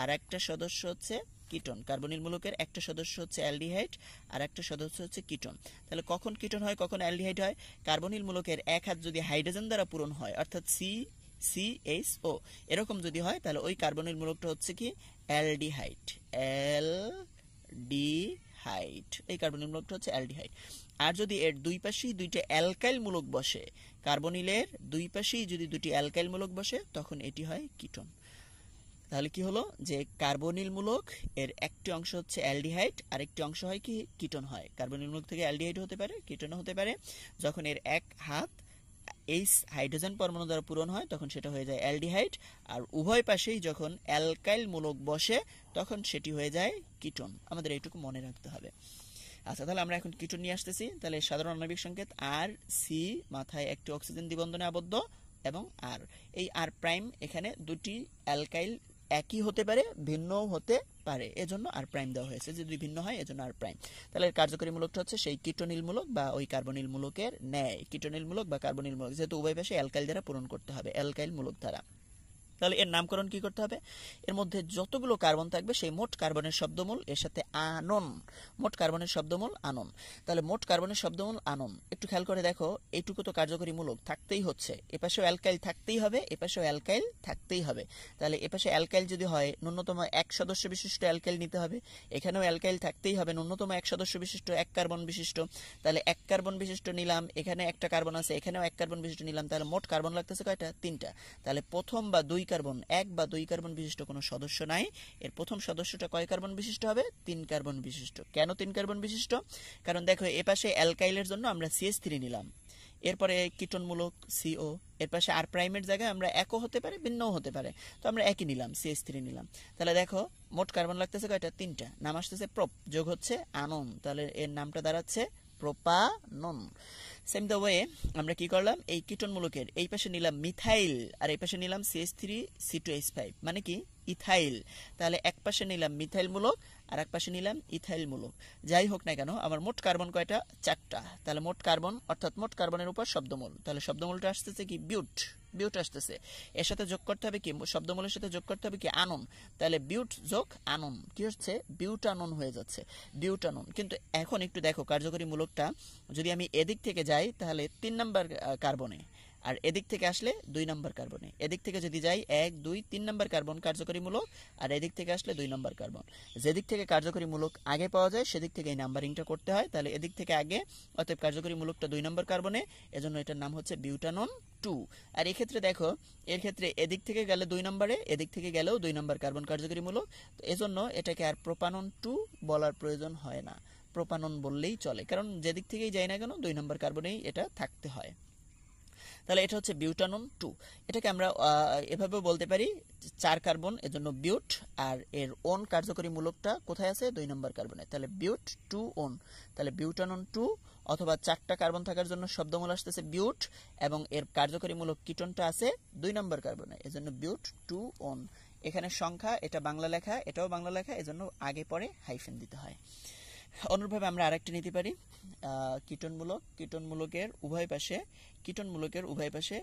আর একটা সদস্য হচ্ছে কিটন কার্বনিল মূলকের একটা সদস্য হচ্ছে অ্যালডিহাইড আর একটা সদস্য হচ্ছে কিটন তাহলে কখন কিটন হয় কখন অ্যালডিহাইড হয় কার্বনিল মূলকের এক হাত যদি হাইড্রোজেন দ্বারা পূরণ হয় অর্থাৎ সি ও এরকম যদি হয় তাহলে ওই কার্বনিল মূলকটা হচ্ছে কি অ্যালডিহাইড এল ডি হাইট এই কার্বনিল মূলকটা হচ্ছে অ্যালডিহাইড আর যদি এর দুই পাশেই দুইটা অ্যালকাইল মূলক বসে কার্বনিলের দুই পাশেই যদি দুটি অ্যালকাইল মূলক বসে তখন এটি হয় কিটন তাহলে কি হলো যে কার্বনিল মূলক এর একটি অংশ হচ্ছে অ্যালডিহাইড আরেকটি অংশ হয় কি কিটন হয় কার্বনিল মূলক থেকে অ্যালডিহাইড হতে পারে কিটন হতে পারে যখন এর এক হাত এই হাইড্রোজেন পরমাণু দ্বারা পূরণ হয় তখন সেটা হয়ে যায় অ্যালডিহাইড আর উভয় পাশেই যখন অ্যালকাইল মূলক বসে তখন সেটি হয়ে যায় কিটন আমাদের এইটুকু মনে রাখতে হবে আচ্ছা তাহলে আমরা এখন কিটন নিয়ে আসতেছি তাহলে সাধারণ আণবিক সংকেত আর সি মাথায় একটি অক্সিজেন দিবন্ধনে আবদ্ধ এবং আর এই আর প্রাইম এখানে দুটি অ্যালকাইল একই হতে পারে ভিন্নও হতে পারে এজন্য আর প্রাইম দেওয়া হয়েছে যদি ভিন্ন হয় এজন্য আর প্রাইম তাহলে কার্যকরী মূলকটা হচ্ছে সেই কীটনীল বা ওই কার্বনীল মূলকের ন্যায় কীটনীল মূলক বা কার্বনীল যেহেতু উভয় পাশে অ্যালকাইল দ্বারা পূরণ করতে হবে অ্যালকাইল মূলক দ্বারা তাহলে এর নামকরণ কি করতে হবে এর মধ্যে যতগুলো কার্বন থাকবে সেই মোট কার্বনের শব্দমূল এর সাথে আনন মোট কার্বনের শব্দমূল আনন তাহলে মোট কার্বনের শব্দমূল আনন একটু খেয়াল করে দেখো এইটুকু তো কার্যকরী মূলক থাকতেই হচ্ছে এপাশেও অ্যালকাইল থাকতেই হবে এপাশেও অ্যালকাইল থাকতেই হবে তাহলে এপাশে অ্যালকাইল যদি হয় ন্যূনতম এক সদস্য বিশিষ্ট অ্যালকাইল নিতে হবে এখানেও অ্যালকাইল থাকতেই হবে ন্যূনতম এক সদস্য বিশিষ্ট এক কার্বন বিশিষ্ট তাহলে এক কার্বন বিশিষ্ট নিলাম এখানে একটা কার্বন আছে এখানেও এক কার্বন বিশিষ্ট নিলাম তাহলে মোট কার্বন লাগতেছে কয়টা তিনটা তাহলে প্রথম বা দুই কার্বন এক বা দুই কার্বন বিশিষ্ট কোনো সদস্য নাই এর প্রথম সদস্যটা কয় কার্বন বিশিষ্ট হবে তিন কার্বন বিশিষ্ট কেন তিন কার্বন বিশিষ্ট কারণ দেখো এ পাশে অ্যালকাইলের জন্য আমরা সিএস থ্রি নিলাম এরপরে কীটনমূলক সিও এর পাশে আর প্রাইমের জায়গায় আমরা একও হতে পারে ভিন্নও হতে পারে তো আমরা একই নিলাম সিএস থ্রি নিলাম তাহলে দেখো মোট কার্বন লাগতেছে কয়টা তিনটা নাম আসতেছে প্রপ যোগ হচ্ছে আনন তাহলে এর নামটা দাঁড়াচ্ছে প্রোপানন সেম দ্য ওয়ে আমরা কি করলাম এই কিটন এই পাশে নিলাম মিথাইল আর এই পাশে নিলাম CH three C two H five মানে কি ইথাইল তাহলে এক পাশে নিলাম মিথাইল মূলক আর এক পাশে নিলাম ইথাইল মূলক যাই হোক না কেন আমার মোট কার্বন কয়টা চারটা তাহলে মোট কার্বন অর্থাৎ মোট কার্বনের উপর শব্দমূল তাহলে শব্দমূলটা আসতেছে কি বিউট বিউট আসতেছে এর সাথে যোগ করতে হবে কি শব্দমূলের সাথে যোগ করতে হবে কি আনন তাহলে বিউট যোগ আনন কি হচ্ছে বিউটানন হয়ে যাচ্ছে বিউটানন কিন্তু এখন একটু দেখো কার্যকরী মূলকটা যদি আমি এদিক থেকে যাই তাহলে তিন নম্বর কার্বনে আর এদিক থেকে আসলে দুই নম্বর কার্বনে এদিক থেকে যদি যাই এক দুই তিন নম্বর কার্বন কার্যকরীমূলক আর এদিক থেকে আসলে দুই নম্বর কার্বন যেদিক থেকে কার্যকরীমূলক আগে পাওয়া যায় সেদিক থেকে এই নাম্বারিংটা করতে হয় তাহলে এদিক থেকে আগে অতএব কার্যকরীমূলকটা দুই নম্বর কার্বনে এজন্য এটার নাম হচ্ছে বিউটানন টু আর এক্ষেত্রে দেখো এর ক্ষেত্রে এদিক থেকে গেলে দুই নম্বরে এদিক থেকে গেলেও দুই নম্বর কার্বন কার্যকরীমূলক তো এজন্য এটাকে আর প্রোপানন টু বলার প্রয়োজন হয় না প্রপানন বললেই চলে কারণ যেদিক থেকেই যাই না কেন দুই নম্বর কার্বনেই এটা থাকতে হয় তাহলে এটা হচ্ছে বিউটানন টু এটাকে আমরা এভাবে বলতে পারি চার কার্বন এর জন্য বিউট আর এর ওন কার্যকরী মূলকটা কোথায় আছে দুই নম্বর কার্বনে তাহলে বিউট টু ওন তাহলে বিউটানন টু অথবা চারটা কার্বন থাকার জন্য শব্দমূল আসতেছে বিউট এবং এর কার্যকরী মূলক কিটনটা আছে দুই নম্বর কার্বনে এজন্য বিউট টু ওন এখানে সংখ্যা এটা বাংলা লেখা এটাও বাংলা লেখা এজন্য আগে পরে হাইফেন দিতে হয় অনুরূপভাবে আমরা আরেকটা নিতে পারি কীটনমূলক কীটনমূলকের উভয় পাশে কীটনমূলকের উভয় পাশে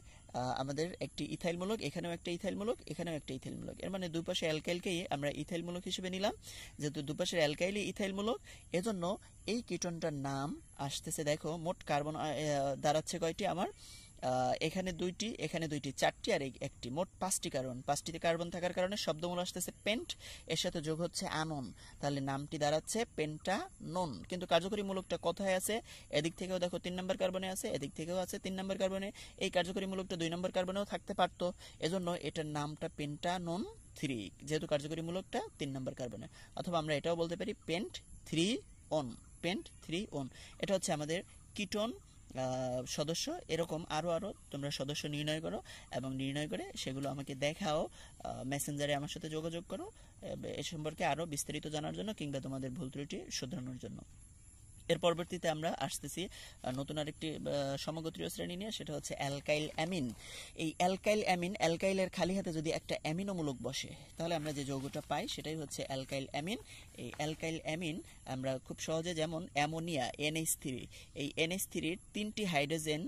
আমাদের একটি ইথাইলমূলক এখানেও একটা ইথাইলমূলক এখানেও একটা ইথাইলমূলক এর মানে দুপাশে অ্যালকাইলকেই আমরা ইথাইলমূলক হিসেবে নিলাম যেহেতু দুপাশের অ্যালকাইলই ইথাইলমূলক এজন্য এই কীটনটার নাম আসতেছে দেখো মোট কার্বন দাঁড়াচ্ছে কয়টি আমার এখানে দুইটি এখানে দুইটি চারটি আর একটি মোট পাঁচটি কার্বন পাঁচটিতে কার্বন থাকার কারণে শব্দমূল আসতেছে পেন্ট এর সাথে যোগ হচ্ছে আনন তাহলে নামটি দাঁড়াচ্ছে পেন্টা নন কিন্তু কার্যকরী মূলকটা কোথায় আছে এদিক থেকেও দেখো তিন নম্বর কার্বনে আছে এদিক থেকেও আছে তিন নম্বর কার্বনে এই কার্যকরী মূলকটা দুই নম্বর কার্বনেও থাকতে পারতো এজন্য এটার নামটা পেন্টা নন থ্রি যেহেতু কার্যকরী মূলকটা তিন নম্বর কার্বনে অথবা আমরা এটাও বলতে পারি pent three one pent three one এটা হচ্ছে আমাদের কিটন সদস্য এরকম আরও আরও তোমরা সদস্য নির্ণয় করো এবং নির্ণয় করে সেগুলো আমাকে দেখাও মেসেঞ্জারে আমার সাথে যোগাযোগ করো এ সম্পর্কে আরও বিস্তারিত জানার জন্য কিংবা তোমাদের ভুল ত্রুটি শুধরানোর জন্য এর পরবর্তীতে আমরা আসতেছি নতুন আরেকটি সমগোত্রীয় শ্রেণী নিয়ে সেটা হচ্ছে অ্যালকাইল অ্যামিন এই অ্যালকাইল অ্যামিন অ্যালকাইলের খালি হাতে যদি একটা অ্যামিনোমূলক বসে তাহলে আমরা যে যৌগটা পাই সেটাই হচ্ছে অ্যালকাইল অ্যামিন এই অ্যালকাইল অ্যামিন আমরা খুব সহজে যেমন অ্যামোনিয়া এনএস থ্রি এই এনএস থ্রির তিনটি হাইড্রোজেন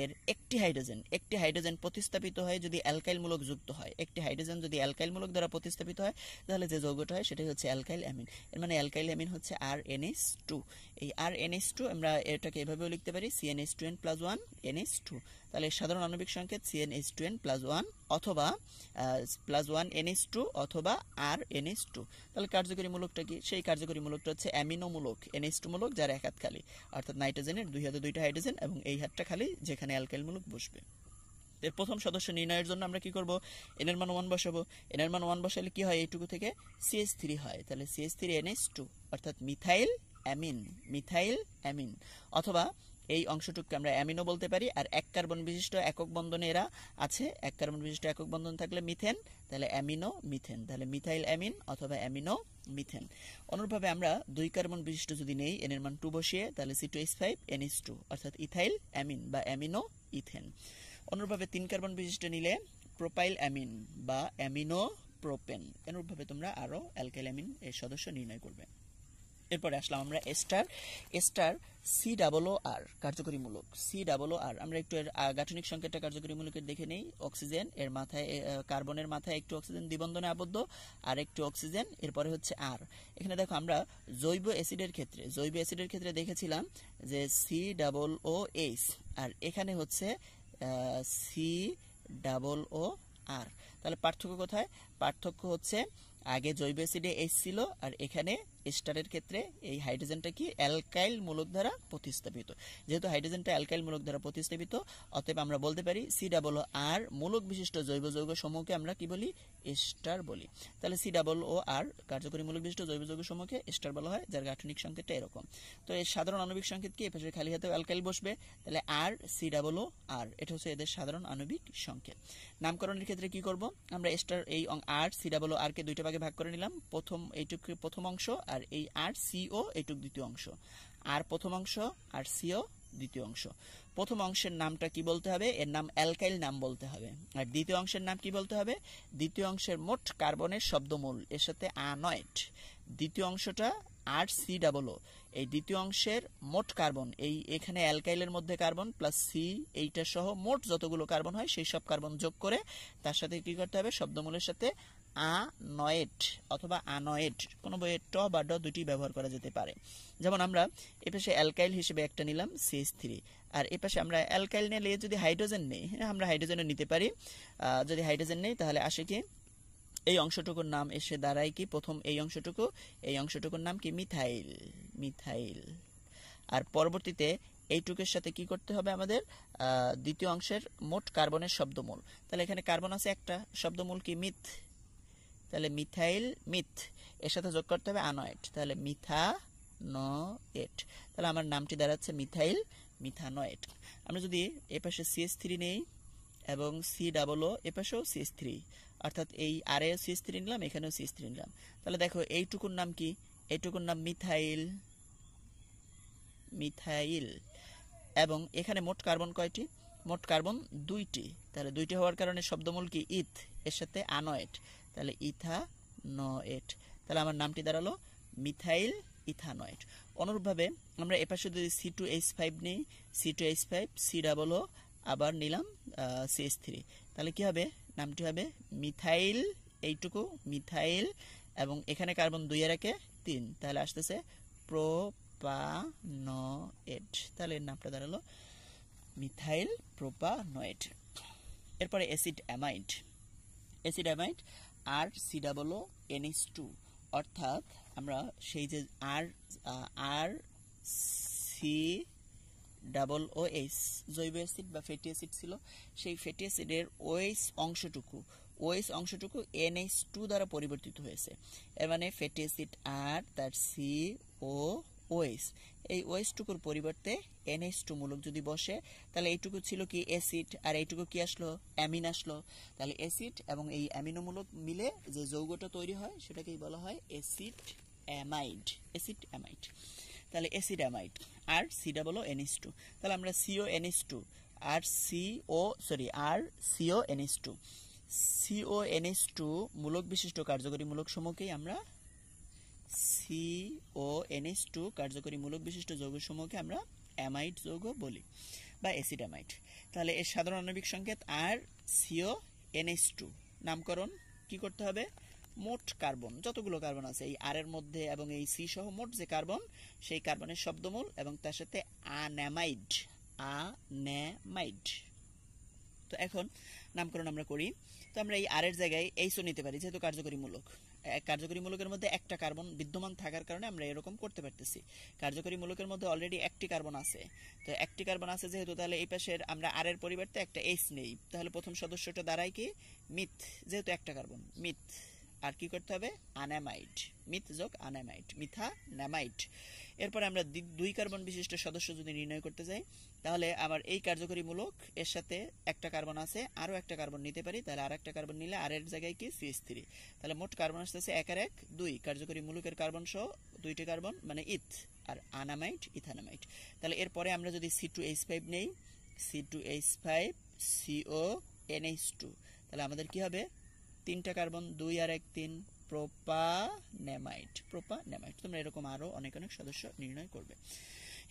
এর একটি হাইড্রোজেন একটি হাইড্রোজেন প্রতিস্থাপিত হয় যদি অ্যালকাইলমূলক যুক্ত হয় একটি হাইড্রোজেন যদি অ্যালকাইলমূলক দ্বারা প্রতিস্থাপিত হয় তাহলে যে যৌগটা হয় সেটাই হচ্ছে অ্যালকাইল অ্যামিন এর মানে অ্যালকাইল অ্যামিন হচ্ছে আর এনএস টু এই আর এনএস টু আমরা এটাকে এভাবেও লিখতে পারি CNH two N plus one NH two তাহলে সাধারণ আণবিক সংকেত CNH two N plus one অথবা প্লাস ওয়ান এনএস টু অথবা আর এনএস টু তাহলে কার্যকরী মূলকটা কি সেই কার্যকরী মূলকটা হচ্ছে অ্যামিনো মূলক এনএস টু মূলক যার এক হাত খালি অর্থাৎ নাইট্রোজেনের দুই হাতে দুইটা হাইড্রোজেন এবং এই হাতটা খালি যেখানে অ্যালকাইল মূলক বসবে এর প্রথম সদস্য নির্ণয়ের জন্য আমরা কি করব এনের মান ওয়ান বসাবো এনের মান ওয়ান বসালে কি হয় এইটুকু থেকে সিএস থ্রি হয় তাহলে সিএস থ্রি এনএস টু অর্থাৎ মিথাইল অ্যামিন মিথাইল অ্যামিন অথবা এই অংশটুকুকে আমরা অ্যামিনো বলতে পারি আর এক কার্বন বিশিষ্ট একক বন্ধন এরা আছে এক কার্বন বিশিষ্ট একক বন্ধন থাকলে মিথেন তাহলে অ্যামিনো মিথেন তাহলে মিথাইল অ্যামিন অথবা অ্যামিনো মিথেন অনুরূপভাবে আমরা দুই কার্বন বিশিষ্ট যদি নেই এনের মান টু বসিয়ে তাহলে C two H five N H two অর্থাৎ ইথাইল অ্যামিন বা অ্যামিনো ইথেন অনুরূপভাবে তিন কার্বন বিশিষ্ট নিলে প্রোপাইল অ্যামিন বা অ্যামিনো প্রোপেন অনুরূপভাবে তোমরা আরও অ্যালকাইল অ্যামিন এর সদস্য নির্ণয় করবে এরপরে আসলাম আমরা ester ester C double O R কার্যকরী মূলক সি ডাবল ও আর আমরা একটু এর গাঠনিক সংকেতটা কার্যকরী দেখে নেই অক্সিজেন এর মাথায় কার্বনের মাথায় একটু অক্সিজেন দ্বিবন্ধনে আবদ্ধ আর একটু অক্সিজেন এরপরে হচ্ছে আর এখানে দেখো আমরা জৈব অ্যাসিডের ক্ষেত্রে জৈব অ্যাসিডের ক্ষেত্রে দেখেছিলাম যে সি ডাবল ও এইচ আর এখানে হচ্ছে সি ডাবল ও আর তাহলে পার্থক্য কোথায় পার্থক্য হচ্ছে আগে জৈব অ্যাসিডে এইচ ছিল আর এখানে স্টারের ক্ষেত্রে এই হাইড্রোজেনটা কি অ্যালকাইল মূলক দ্বারা প্রতিস্থাপিত যেহেতু হাইড্রোজেনটা অ্যালকাইল মূলক দ্বারা প্রতিস্থাপিত অতএব আমরা বলতে পারি সি ডাবল আর মূলক বিশিষ্ট জৈব যৌগ সমূহকে আমরা কি বলি স্টার বলি তাহলে সি ডাবল ও আর কার্যকরী মূলক বিশিষ্ট জৈব যৌগ সমূহকে স্টার বলা হয় যার গাঠনিক সংকেতটা এরকম তো এর সাধারণ আণবিক সংকেত কি এপাশে খালি হাতে অ্যালকাইল বসবে তাহলে আর সি ডাবল ও আর এটা হচ্ছে এদের সাধারণ আণবিক সংকেত নামকরণের ক্ষেত্রে কি করব আমরা স্টার এই আর সি ডাবল ও আর কে দুইটা ভাগে ভাগ করে নিলাম প্রথম এইটুকু প্রথম অংশ আর এই আর সিও এটুক দ্বিতীয় অংশ আর প্রথম অংশ আর সিও দ্বিতীয় অংশ প্রথম অংশের নামটা কি বলতে হবে এর নাম অ্যালকাইল নাম বলতে হবে আর দ্বিতীয় অংশের নাম কি বলতে হবে দ্বিতীয় অংশের মোট কার্বনের শব্দমূল এর সাথে আনয়েট দ্বিতীয় অংশটা আর সি ডাবল ও এই দ্বিতীয় অংশের মোট কার্বন এই এখানে অ্যালকাইলের মধ্যে কার্বন প্লাস সি এইটা সহ মোট যতগুলো কার্বন হয় সেই সব কার্বন যোগ করে তার সাথে কি করতে হবে শব্দমূলের সাথে আনয়েট অথবা আনয়েট কোনো বইয়ে ট বা ড দুটি ব্যবহার করা যেতে পারে যেমন আমরা এপাশে অ্যালকাইল হিসেবে একটা নিলাম সিএস থ্রি আর এপাশে আমরা অ্যালকাইল নিলে যদি হাইড্রোজেন নেই হ্যাঁ আমরা হাইড্রোজেনও নিতে পারি যদি হাইড্রোজেন নেই তাহলে আসে কি এই অংশটুকুর নাম এসে দাঁড়ায় কি প্রথম এই অংশটুকু এই অংশটুকুর নাম কি মিথাইল মিথাইল আর পরবর্তীতে এইটুকের সাথে কি করতে হবে আমাদের দ্বিতীয় অংশের মোট কার্বনের শব্দমূল তাহলে এখানে কার্বন আছে একটা শব্দমূল কি মিথ তাহলে মিথাইল মিথ এর সাথে যোগ করতে হবে আনয়েট তাহলে মিথা নয়েট তাহলে আমার নামটি দাঁড়াচ্ছে মিথাইল মিথানয়েট আমরা যদি এপাশে সিএস থ্রি নেই এবং সি ডাবলও এপাশেও সিএস থ্রি অর্থাৎ এই আর এও সিএস থ্রি নিলাম এখানেও সিএস থ্রি নিলাম তাহলে দেখো এইটুকুর নাম কি এইটুকুর নাম মিথাইল মিথাইল এবং এখানে মোট কার্বন কয়টি মোট কার্বন দুইটি তাহলে দুইটি হওয়ার কারণে শব্দমূল কি ইথ এর সাথে আনয়েট তাহলে ইথা নয়েট তাহলে আমার নামটি দাঁড়ালো মিথাইল ইথানয়েট অনুরূপভাবে আমরা এপাশে যদি সি টু এইচ ফাইভ নিই C two H five C double O আবার নিলাম সিএস থ্রি তাহলে কি হবে নামটি হবে মিথাইল এইটুকু মিথাইল এবং এখানে কার্বন দুই আর একে তিন তাহলে আসতেছে প্রোপানয়েট তাহলে এর নামটা দাঁড়ালো মিথাইল প্রোপানয়েট এরপরে acid amide acid amide R C N NH two অর্থাৎ আমরা সেই যে আর R C double O H জৈব অ্যাসিড বা ফ্যাটি অ্যাসিড ছিল সেই ফ্যাটি অ্যাসিডের ওএস অংশটুকু ওএস অংশটুকু এনএইচ টু দ্বারা পরিবর্তিত হয়েছে এর মানে ফ্যাটি অ্যাসিড আর তার সি ও ওএস এই টুকুর পরিবর্তে এনএস টু মূলক যদি বসে তাহলে এইটুকু ছিল কি অ্যাসিড আর এইটুকু কি আসলো অ্যামিন আসলো তাহলে অ্যাসিড এবং এই অ্যামিনোমূলক মিলে যে যৌগটা তৈরি হয় সেটাকেই বলা হয় অ্যাসিড অ্যামাইড অ্যাসিড অ্যামাইড তাহলে acid amide R C double NH two তাহলে আমরা CO NH two R CO sorry R CO NH two CO NH two মূলক বিশিষ্ট কার্যকরী মূলক সমূহকেই আমরা সি ও এনএস টু কার্যকরী মূলক বিশিষ্ট যৌগসমূহকে আমরা অ্যামাইড যৌগ বলি বা অ্যাসিড অ্যামাইড তাহলে এর সাধারণ আণবিক সংকেত আর সিও এনএস টু নামকরণ কি করতে হবে মোট কার্বন যতগুলো কার্বন আছে এই আর এর মধ্যে এবং এই সি সহ মোট যে কার্বন সেই কার্বনের শব্দমূল এবং তার সাথে আনামাইড আনামাইড তো এখন নামকরণ আমরা করি তো আমরা এই আর এর জায়গায় এইসও নিতে পারি যেহেতু কার্যকরী মূলক কার্যকরী মূলকের মধ্যে একটা কার্বন বিদ্যমান থাকার কারণে আমরা এরকম করতে পারতেছি কার্যকরী মূলকের মধ্যে অলরেডি একটি কার্বন আছে তো একটি কার্বন আছে যেহেতু তাহলে এই পাশের আমরা আর এর পরিবর্তে একটা এইচ নেই তাহলে প্রথম সদস্যটা দাঁড়ায় কি মিথ যেহেতু একটা কার্বন মিথ আর কি করতে হবে আনামাইড মিথ যোগ আনামাইড মিথা নামাইড এরপরে আমরা দুই কার্বন বিশিষ্ট সদস্য যদি নির্ণয় করতে যাই তাহলে আমার এই কার্যকরী মূলক এর সাথে একটা কার্বন আছে আরও একটা কার্বন নিতে পারি তাহলে আর একটা কার্বন নিলে আর এর জায়গায় কি সিএস থ্রি তাহলে মোট কার্বন আসতেছে এক আর এক দুই কার্যকরী মূলকের কার্বন সহ দুইটি কার্বন মানে ইথ আর আনামাইট ইথানামাইট তাহলে এরপরে আমরা যদি সি টু এইচ ফাইভ নেই C two H five CO NH two তাহলে আমাদের কি হবে তিনটা কার্বন দুই আর এক তিন প্রোপানেমাইট প্রোপানেমাইট তোমরা এরকম আরও অনেক অনেক সদস্য নির্ণয় করবে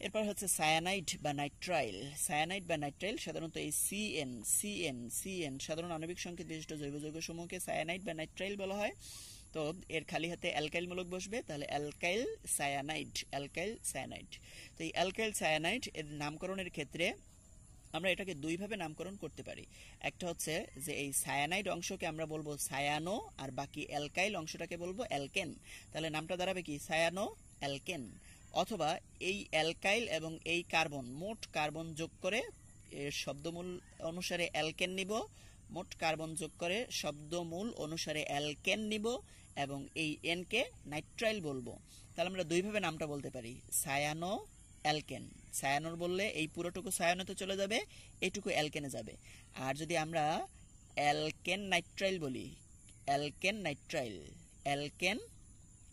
এরপর হচ্ছে সায়ানাইট বা নাইট্রাইল সায়ানাইট বা নাইট্রাইল সাধারণত এই সিএন সিএন সিএন সাধারণ আণবিক সংকেত বিশিষ্ট জৈব যৌগ সমূহকে সায়ানাইট বা নাইট্রাইল বলা হয় তো এর খালি হাতে অ্যালকাইল মূলক বসবে তাহলে অ্যালকাইল সায়ানাইট অ্যালকাইল সায়ানাইট তো এই অ্যালকাইল সায়ানাইট এর নামকরণের ক্ষেত্রে আমরা এটাকে দুইভাবে নামকরণ করতে পারি একটা হচ্ছে যে এই সায়ানাইড অংশকে আমরা বলবো সায়ানো আর বাকি অ্যালকাইল অংশটাকে বলবো অ্যালকেন তাহলে নামটা দাঁড়াবে কি সায়ানো অ্যালকেন অথবা এই অ্যালকাইল এবং এই কার্বন মোট কার্বন যোগ করে শব্দমূল অনুসারে অ্যালকেন নিব মোট কার্বন যোগ করে শব্দমূল অনুসারে অ্যালকেন নিব এবং এই এনকে নাইট্রাইল বলবো তাহলে আমরা দুইভাবে নামটা বলতে পারি সায়ানো অ্যালকেন সায়ানোর বললে এই পুরোটুকু সায়ানোতে চলে যাবে এইটুকু অ্যালকেনে যাবে আর যদি আমরা অ্যালকেন নাইট্রাইল বলি alkane nitrile alkane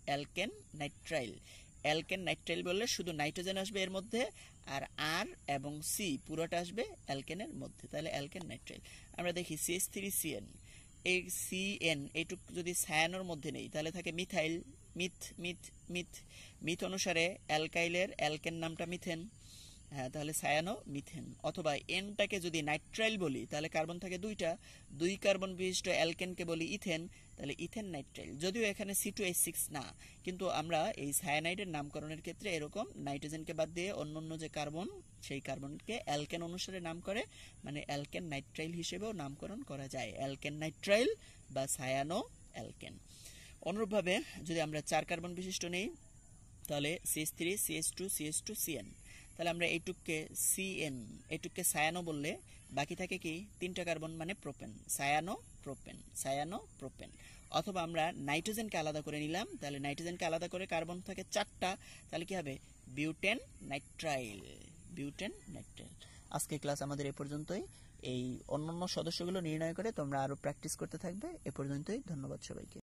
alkane nitrile alkane nitrile বললে শুধু নাইট্রোজেন আসবে এর মধ্যে আর আর এবং সি পুরোটা আসবে অ্যালকেনের মধ্যে তাহলে অ্যালকেন নাইট্রাইল আমরা দেখি সিএস থ্রি সিএন এই সিএন এইটুক যদি সায়ানোর মধ্যে নেই তাহলে থাকে methyl meth meth meth meth অনুসারে অ্যালকাইলের অ্যালকেন নামটা মিথেন হ্যাঁ তাহলে সায়ানো মিথেন অথবা এনটাকে যদি নাইট্রাইল বলি তাহলে কার্বন থাকে দুইটা দুই কার্বন বিশিষ্ট অ্যালকেনকে বলি ইথেন তাহলে ইথেন নাইট্রাইল যদিও এখানে সি টু এইচ সিক্স না কিন্তু আমরা এই সায়ানাইডের নামকরণের ক্ষেত্রে এরকম নাইট্রোজেনকে বাদ দিয়ে অন্য অন্য যে কার্বন সেই কার্বনকে অ্যালকেন অনুসারে নাম করে মানে অ্যালকেন নাইট্রাইল হিসেবেও নামকরণ করা যায় অ্যালকেন নাইট্রাইল বা সায়ানো অ্যালকেন অনুরূপভাবে যদি আমরা চার কার্বন বিশিষ্ট নেই তাহলে CH three CH two CH two CN তাহলে আমরা এইটুককে সিএন এইটুককে সায়ানো বললে বাকি থাকে কি তিনটা কার্বন মানে propane cyano propane cyano propane অথবা আমরা নাইট্রোজেনকে আলাদা করে নিলাম তাহলে নাইট্রোজেনকে আলাদা করে কার্বন থাকে চারটা তাহলে কি হবে বিউটেন নাইট্রাইল বিউটেন নাইট্রাইল আজকে ক্লাস আমাদের এ পর্যন্তই এই অন্য অন্য সদস্যগুলো নির্ণয় করে তোমরা আরও প্র্যাকটিস করতে থাকবে এ পর্যন্তই ধন্যবাদ সবাইকে